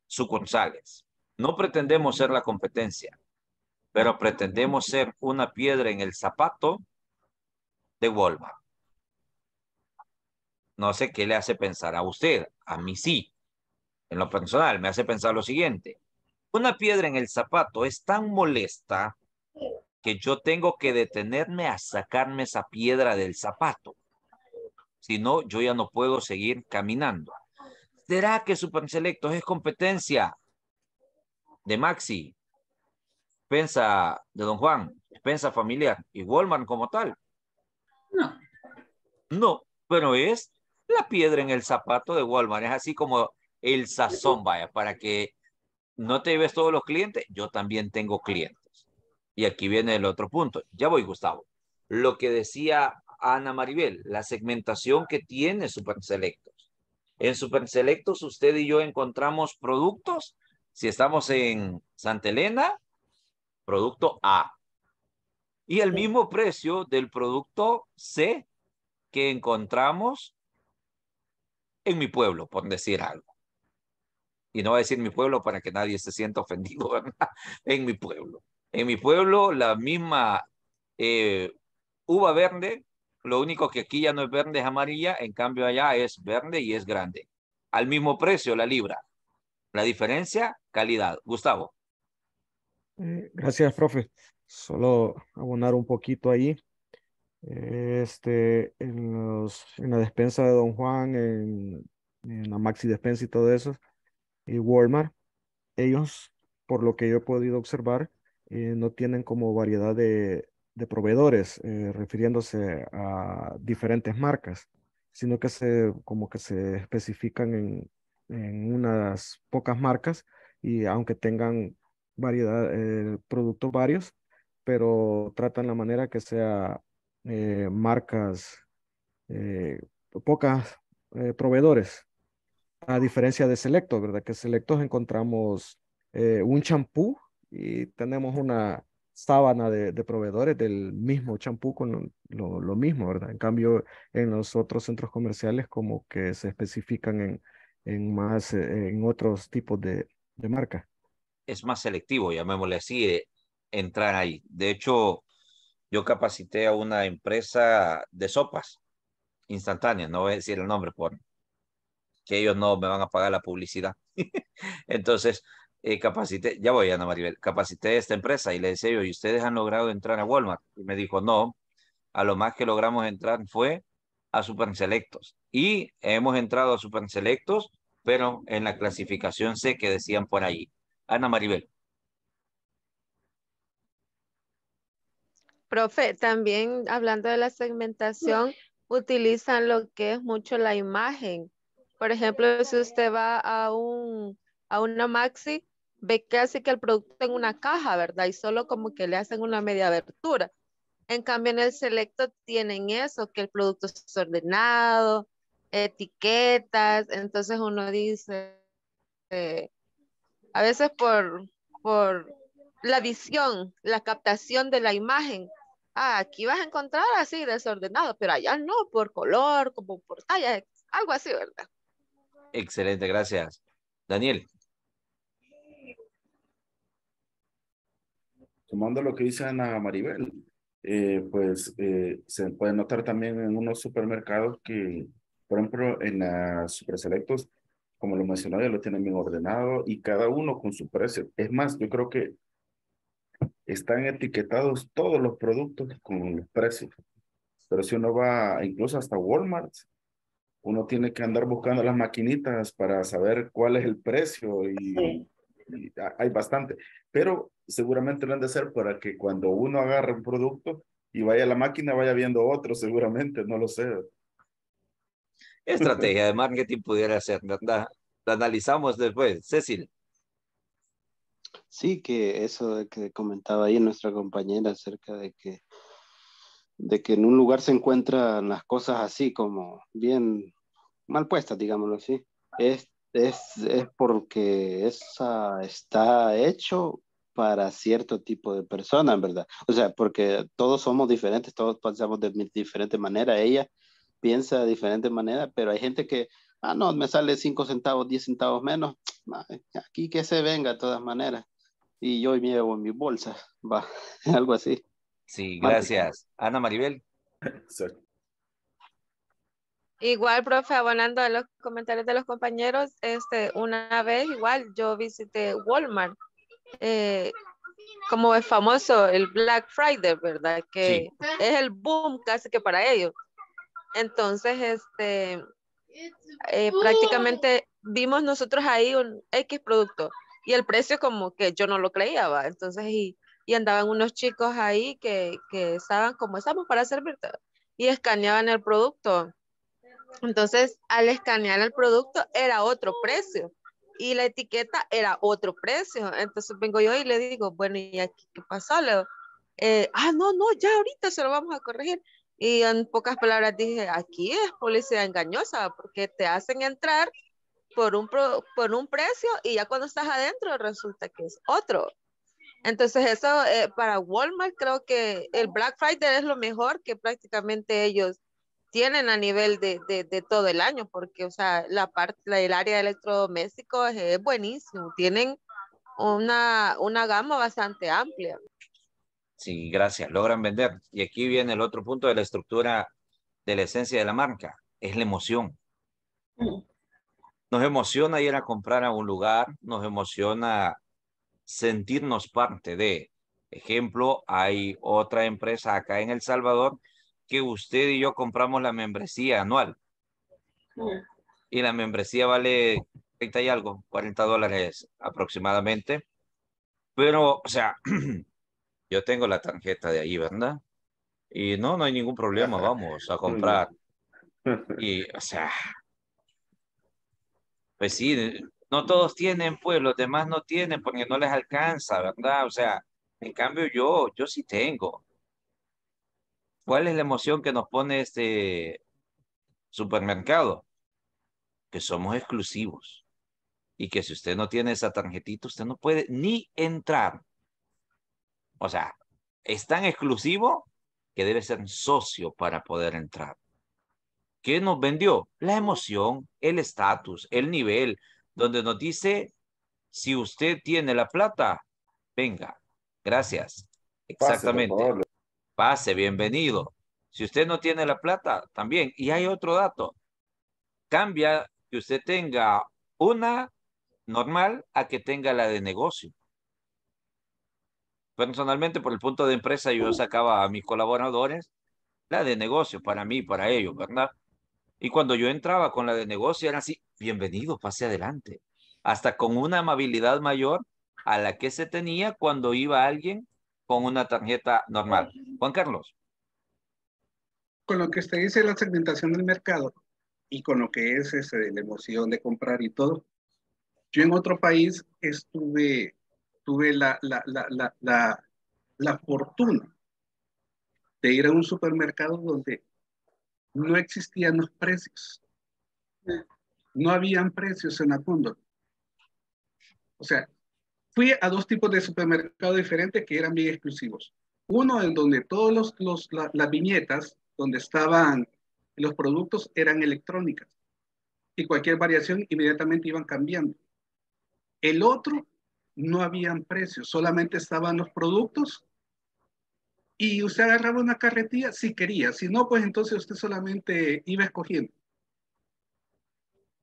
sucursales. No pretendemos ser la competencia pero pretendemos ser una piedra en el zapato de Walmart. No sé qué le hace pensar a usted, a mí sí. En lo personal, me hace pensar lo siguiente. Una piedra en el zapato es tan molesta que yo tengo que detenerme a sacarme esa piedra del zapato. Si no, yo ya no puedo seguir caminando. ¿Será que Super Selectos es competencia de Maxi? de Don Juan, despensa familiar y Walmart como tal. No. No, pero es la piedra en el zapato de Walmart. Es así como el sazón, vaya, para que no te ves todos los clientes. Yo también tengo clientes. Y aquí viene el otro punto. Ya voy, Gustavo. Lo que decía Ana Maribel, la segmentación que tiene Super Selectos. En Super Selectos usted y yo encontramos productos. Si estamos en Santa Elena, producto A. Y el mismo precio del producto C que encontramos en mi pueblo, por decir algo. Y no voy a decir mi pueblo para que nadie se sienta ofendido, En mi pueblo. En mi pueblo, la misma eh, uva verde, lo único que aquí ya no es verde, es amarilla, en cambio allá es verde y es grande. Al mismo precio, la libra. La diferencia, calidad. Gustavo. Eh, gracias, profe. Solo abonar un poquito ahí. Eh, este, en, los, en la despensa de Don Juan, en, la Maxi Despensa y todo eso, y Walmart, ellos, por lo que yo he podido observar, eh, no tienen como variedad de, proveedores, refiriéndose a diferentes marcas, sino que se, como que se especifican en, en unas pocas marcas y aunque tengan variedad, eh, productos varios, pero tratan la manera que sea eh, marcas, eh, pocas proveedores, a diferencia de Selecto ¿verdad? Que Selectos encontramos un champú y tenemos una sábana de, proveedores del mismo champú con lo, mismo, ¿verdad? En cambio, en los otros centros comerciales como que se especifican en, en más, en otros tipos de, de marcas es más selectivo, llamémosle así, de eh, entrar ahí. De hecho, yo capacité a una empresa de sopas instantáneas, no voy a decir el nombre por que ellos no me van a pagar la publicidad. Entonces, eh, capacité, ya voy, Ana Maribel, capacité a esta empresa y le decía yo, ¿y ustedes han logrado entrar a Walmart? Y me dijo, no, a lo más que logramos entrar fue a Super Selectos. Y hemos entrado a Super Selectos, pero en la clasificación sé que decían por ahí. Ana Maribel. Profe, también hablando de la segmentación, utilizan lo que es mucho la imagen. Por ejemplo, si usted va a, un, a una maxi, ve que hace que el producto en una caja, ¿verdad? Y solo como que le hacen una media abertura. En cambio, en el selecto tienen eso, que el producto es ordenado, etiquetas, entonces uno dice, eh, a veces por, por la visión, la captación de la imagen. Ah, aquí vas a encontrar así desordenado, pero allá no, por color, como por talla, algo así, ¿verdad? Excelente, gracias. Daniel. Tomando lo que dice Ana Maribel, eh, pues eh, se puede notar también en unos supermercados que, por ejemplo, en las superselectos como lo mencionaba, ya lo tienen bien ordenado y cada uno con su precio. Es más, yo creo que están etiquetados todos los productos con el precio. Pero si uno va incluso hasta Walmart, uno tiene que andar buscando las maquinitas para saber cuál es el precio y, hay bastante. Pero seguramente lo han de hacer para que cuando uno agarre un producto y vaya a la máquina, vaya viendo otro, seguramente, no lo sé estrategia de marketing pudiera ser? La, analizamos después. Cecil. Sí, que eso que comentaba ahí nuestra compañera acerca de que, de que en un lugar se encuentran las cosas así como bien mal puestas, digámoslo así, es, porque esa está hecho para cierto tipo de personas, ¿verdad? O sea, porque todos somos diferentes, todos pensamos de diferente manera. Ella piensa de diferente manera, pero hay gente que, ah, no, me sale 5 centavos, 10 centavos menos, aquí que se venga de todas maneras. Y yo me llevo en mi bolsa, va, algo así. Sí, gracias. Ana Maribel. Igual, profe, abonando a los comentarios de los compañeros, este, una vez igual yo visité Walmart. Eh, como es famoso el Black Friday, ¿verdad? Que es el boom casi que para ellos. Entonces, este, eh, prácticamente vimos nosotros ahí un X producto y el precio como que yo no lo creía, Entonces, y, andaban unos chicos ahí que, que estaban como estamos para servirte y escaneaban el producto. Entonces, al escanear el producto era otro precio y la etiqueta era otro precio. Entonces vengo yo y le digo, bueno, ¿y aquí qué pasó? Eh, ah, no, no, ya ahorita se lo vamos a corregir. Y en pocas palabras dije, aquí es policía engañosa porque te hacen entrar por un, por un precio y ya cuando estás adentro resulta que es otro. Entonces eso eh, para Walmart creo que el Black Friday es lo mejor que prácticamente ellos tienen a nivel de, de, de todo el año, porque, o sea, la parte, el área de electrodomésticos es buenísimo, tienen una, una gama bastante amplia. Sí, gracias. Logran vender. Y aquí viene el otro punto de la estructura de la esencia de la marca. Es la emoción. Mm. Nos emociona ir a comprar a un lugar. Nos emociona sentirnos parte de. Ejemplo, hay otra empresa acá en El Salvador que usted y yo compramos la membresía anual. Mm. Y la membresía vale 30 y algo, 40 dólares aproximadamente. Pero, o sea, yo tengo la tarjeta de ahí, ¿verdad? Y no, no hay ningún problema, vamos a comprar. Y, o sea, pues sí, no todos tienen, pues los demás no tienen porque no les alcanza, ¿verdad? O sea, en cambio yo, yo sí tengo. ¿Cuál es la emoción que nos pone este supermercado? Que somos exclusivos y que si usted no tiene esa tarjetita, usted no puede ni entrar. O sea, es tan exclusivo que debe ser socio para poder entrar. ¿Qué nos vendió? La emoción, el estatus, el nivel, donde nos dice, si usted tiene la plata, venga, gracias. Exactamente. Pase, Pase, bienvenido. Si usted no tiene la plata, también. Y hay otro dato. Cambia que usted tenga una normal a que tenga la de negocio personalmente por el punto de empresa yo sacaba a mis colaboradores la de negocio para mí, para ellos, ¿verdad? Y cuando yo entraba con la de negocio era así, bienvenido, pase adelante, hasta con una amabilidad mayor a la que se tenía cuando iba alguien con una tarjeta normal. Juan Carlos. Con lo que usted dice, la segmentación del mercado y con lo que es este, la emoción de comprar y todo, yo en otro país estuve tuve la, fortuna de ir a un supermercado donde no existían los precios. No habían precios en la O sea, fui a dos tipos de supermercados diferentes que eran bien exclusivos. Uno en donde todas los, las viñetas donde estaban los productos eran electrónicas y cualquier variación inmediatamente iban cambiando. El otro no habían precios, solamente estaban los productos y usted agarraba una carretilla si quería, si no, pues entonces usted solamente iba escogiendo.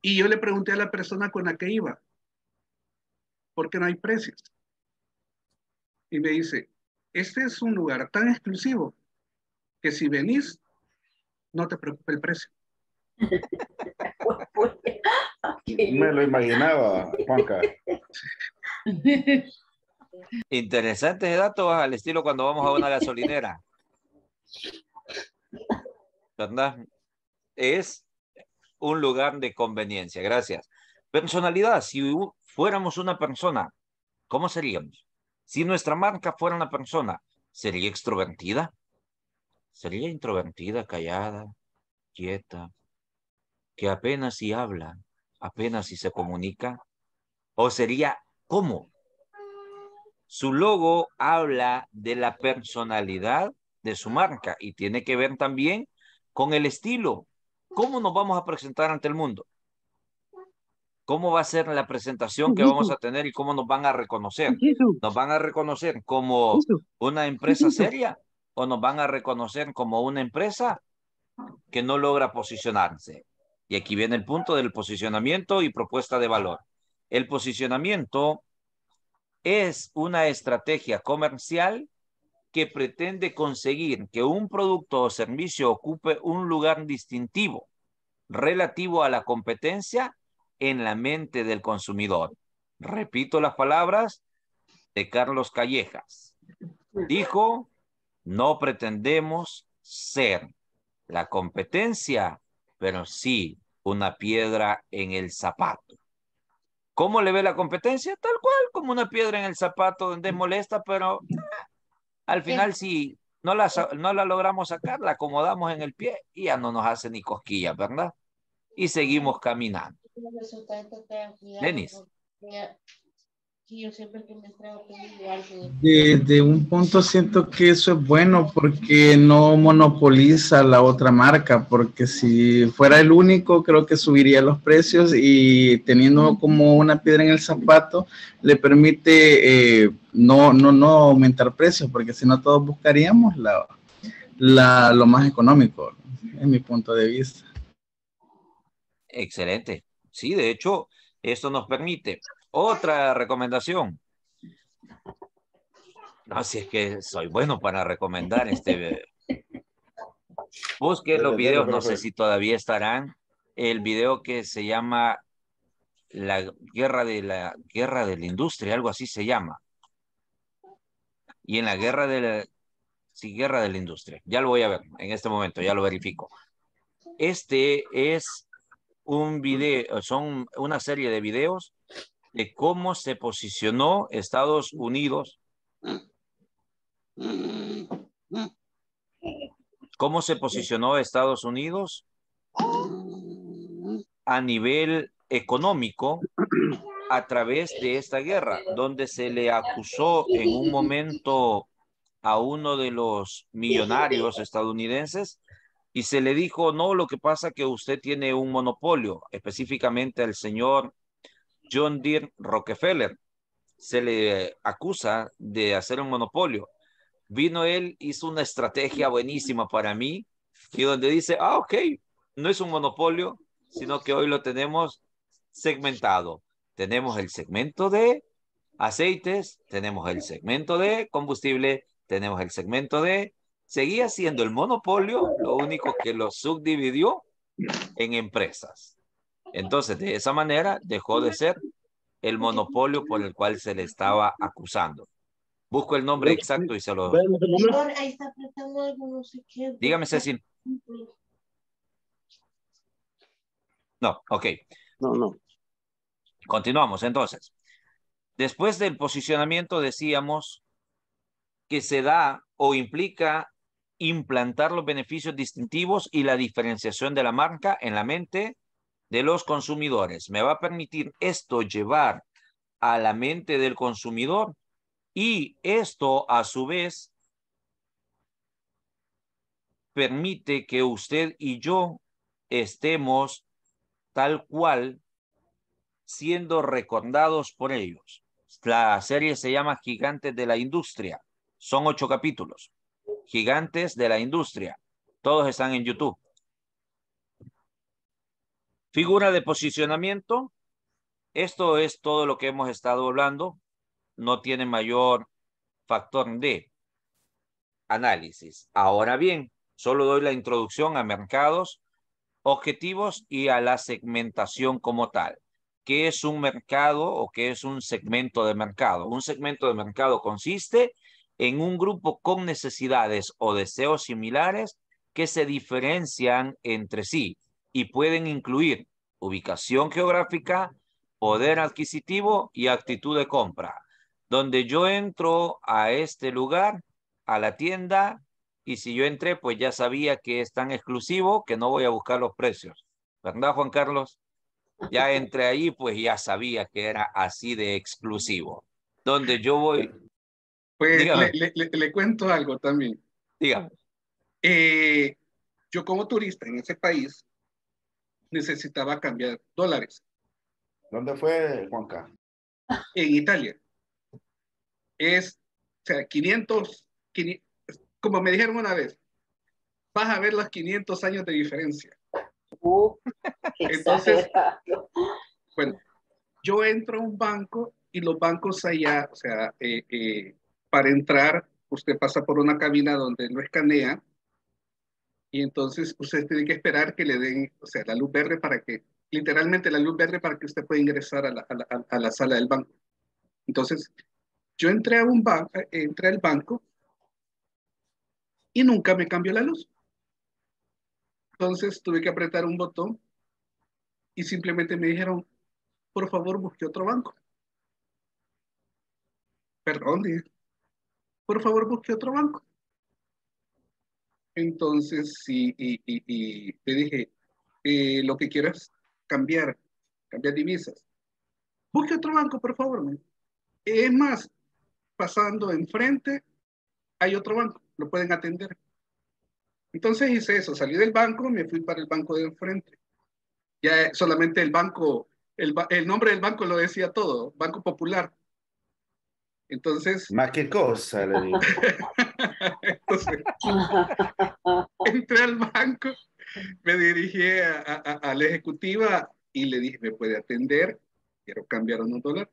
Y yo le pregunté a la persona con la que iba, ¿por qué no hay precios? Y me dice, este es un lugar tan exclusivo que si venís, no te preocupe el precio. Me lo imaginaba, Juanca. Interesantes datos al estilo cuando vamos a una gasolinera. ¿Verdad? Es un lugar de conveniencia. Gracias. Personalidad. Si fuéramos una persona, ¿cómo seríamos? Si nuestra marca fuera una persona, ¿sería extrovertida? ¿Sería introvertida, callada, quieta, que apenas si habla, apenas si se comunica? ¿O sería ¿Cómo? Su logo habla de la personalidad de su marca y tiene que ver también con el estilo. ¿Cómo nos vamos a presentar ante el mundo? ¿Cómo va a ser la presentación que vamos a tener y cómo nos van a reconocer? ¿Nos van a reconocer como una empresa seria o nos van a reconocer como una empresa que no logra posicionarse? Y aquí viene el punto del posicionamiento y propuesta de valor. El posicionamiento es una estrategia comercial que pretende conseguir que un producto o servicio ocupe un lugar distintivo relativo a la competencia en la mente del consumidor. Repito las palabras de Carlos Callejas. Dijo, no pretendemos ser la competencia, pero sí una piedra en el zapato. ¿Cómo le ve la competencia? Tal cual, como una piedra en el zapato donde mm. molesta, pero ah, al final si no la, no la logramos sacar, la acomodamos en el pie y ya no nos hace ni cosquillas, ¿verdad? Y seguimos caminando. Denis siempre Desde un punto siento que eso es bueno porque no monopoliza la otra marca, porque si fuera el único creo que subiría los precios y teniendo como una piedra en el zapato le permite eh, no, no, aumentar precios, porque si no todos buscaríamos la, lo más económico, en mi punto de vista. Excelente. Sí, de hecho, esto nos permite otra recomendación. No, si es que soy bueno para recomendar este. Eh, busquen los videos, no sé si todavía estarán. El video que se llama La guerra de la guerra de la industria, algo así se llama. Y en la guerra de la guerra de la industria. Ya lo voy a ver en este momento, ya lo verifico. Este es un video, son una serie de videos de cómo se posicionó Estados Unidos, cómo se posicionó Estados Unidos a nivel económico a través de esta guerra, donde se le acusó en un momento a uno de los millonarios estadounidenses y se le dijo, no, lo que pasa que usted tiene un monopolio, específicamente al señor John Deere Rockefeller. Se le acusa de hacer un monopolio. Vino él, hizo una estrategia buenísima para mí y donde dice, ah, ok, no es un monopolio, sino que hoy lo tenemos segmentado. Tenemos el segmento de aceites, tenemos el segmento de combustible, tenemos el segmento de... Seguía siendo el monopolio, lo único que lo subdividió en empresas. Entonces, de esa manera dejó de ser el monopolio por el cual se le estaba acusando. Busco el nombre exacto y se lo Dígame, Cecil. No, ok. No, no. Continuamos entonces. Después del posicionamiento decíamos que se da o implica implantar los beneficios distintivos y la diferenciación de la marca en la mente de los consumidores. Me va a permitir esto llevar a la mente del consumidor y esto a su vez permite que usted y yo estemos tal cual siendo recordados por ellos. La serie se llama Gigantes de la Industria. Son ocho capítulos. Gigantes de la Industria. Todos están en YouTube. Figura de posicionamiento. Esto es todo lo que hemos estado hablando. No tiene mayor factor de análisis. Ahora bien, solo doy la introducción a mercados, objetivos y a la segmentación como tal. ¿Qué es un mercado o qué es un segmento de mercado? Un segmento de mercado consiste en un grupo con necesidades o deseos similares que se diferencian entre sí y pueden incluir ubicación geográfica, poder adquisitivo y actitud de compra. Donde yo entro a este lugar, a la tienda, y si yo entré, pues ya sabía que es tan exclusivo que no voy a buscar los precios. ¿Verdad, Juan Carlos? Ya entré ahí, pues ya sabía que era así de exclusivo. Donde yo voy... Pues le, cuento algo también. diga eh, yo como turista en ese país, necesitaba cambiar dólares. ¿Dónde fue, Juanca? En Italia. Es, o sea, 500, como me dijeron una vez, vas a ver los 500 años de diferencia. Entonces, bueno, yo entro a un banco y los bancos allá, o sea, eh, eh, para entrar, usted pasa por una cabina donde no escanea y entonces usted pues, tiene que esperar que le den, o sea, la luz verde para que, literalmente la luz verde para que usted pueda ingresar a la, a la, a la sala del banco. Entonces, yo entré, a un eh, entré al banco y nunca me cambió la luz. Entonces tuve que apretar un botón y simplemente me dijeron, por favor, busque otro banco. Perdón, dije, por favor, busque otro banco. Entonces, sí, y, te dije, eh, lo que quieras cambiar, cambiar divisas. Busque otro banco, por favor. Es más, pasando enfrente, hay otro banco, lo pueden atender. Entonces hice eso, salí del banco, me fui para el banco de enfrente. Ya solamente el banco, el nombre del banco lo decía todo, Banco Popular. Entonces. Más que cosa, le digo. entré al banco, me dirigí a, la ejecutiva y le dije, ¿me puede atender? Quiero cambiar un dólar,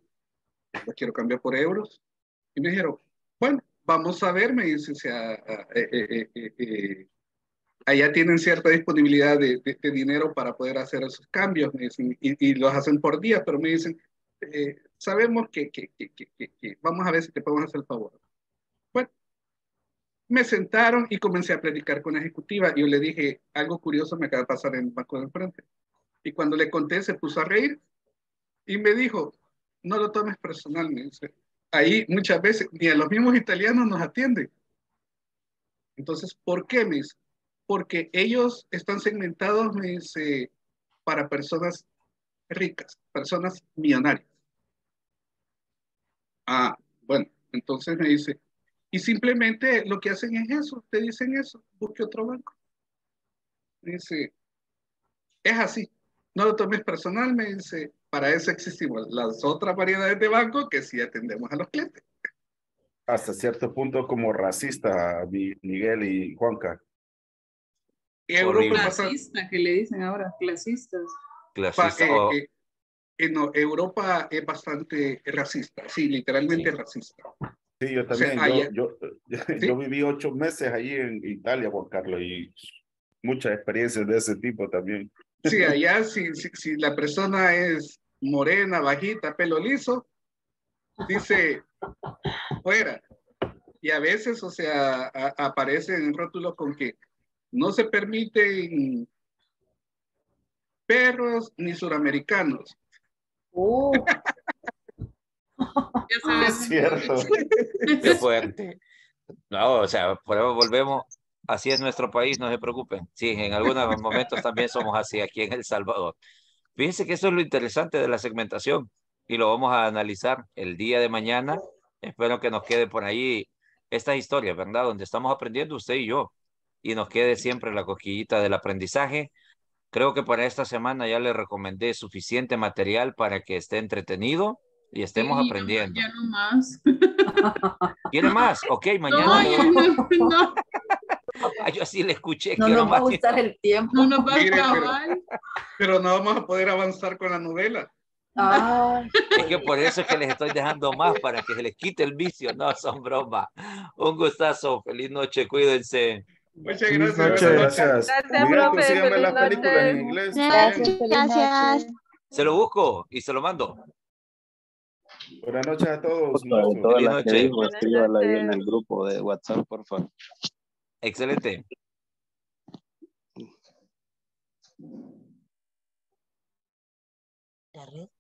lo quiero cambiar por euros. Y me dijeron, bueno, vamos a ver, me dice, o sea, eh, eh, eh, allá tienen cierta disponibilidad de, este dinero para poder hacer esos cambios, y, y, los hacen por días, pero me dicen, sabemos que, que, que, que, vamos a ver si te podemos hacer el favor. Bueno, me sentaron y comencé a platicar con la ejecutiva. yo le dije, algo curioso me acaba de pasar en el banco de enfrente. Y cuando le conté, se puso a reír y me dijo, no lo tomes personalmente. Ahí muchas veces ni a los mismos italianos nos atienden. Entonces, ¿por qué, me Porque ellos están segmentados, me dice, para personas ricas, personas millonarias. Ah, bueno, entonces me dice, y simplemente lo que hacen es eso, te dicen eso, busque otro banco. Me dice, es así, no lo tomes personal, me dice, para eso existimos las otras variedades de banco que sí atendemos a los clientes. Hasta cierto punto como racista, Miguel y Juanca. Y grupo racista que le dicen ahora, clasistas. Clasista, en Europa es bastante racista, sí, literalmente racista. Sí, yo también. yo, viví ocho meses allí en Italia, por Carlos, y muchas experiencias de ese tipo también. Sí, allá si, si, la persona es morena, bajita, pelo liso, dice fuera. Y a veces, o sea, en el rótulos con que no se permiten perros ni suramericanos. Uh. Es cierto. Qué fuerte. No, o sea, volvemos. Así es nuestro país, no se preocupen. Sí, en algunos momentos también somos así aquí en El Salvador. Fíjense que eso es lo interesante de la segmentación y lo vamos a analizar el día de mañana. Espero que nos quede por ahí esta historia, ¿verdad? Donde estamos aprendiendo usted y yo y nos quede siempre la cosquillita del aprendizaje Creo que para esta semana ya le recomendé suficiente material para que esté entretenido y estemos aprendiendo. Ya no más. ¿Quiere más? Ok, mañana. No, no. Ah, yo así le escuché. No nos va a gustar el tiempo. No nos va a acabar. Pero, no vamos a poder avanzar con la novela. Es que por eso es que les estoy dejando más para que se les quite el vicio. No, son bromas. Un gustazo. Feliz noche. Cuídense. Muchas gracias. Buenas Gracias, gracias Se Se lo busco y se lo mando. Buenas noches a todos. Buenas, todas las noches. escríbala ahí en el grupo de WhatsApp, por favor. Excelente. La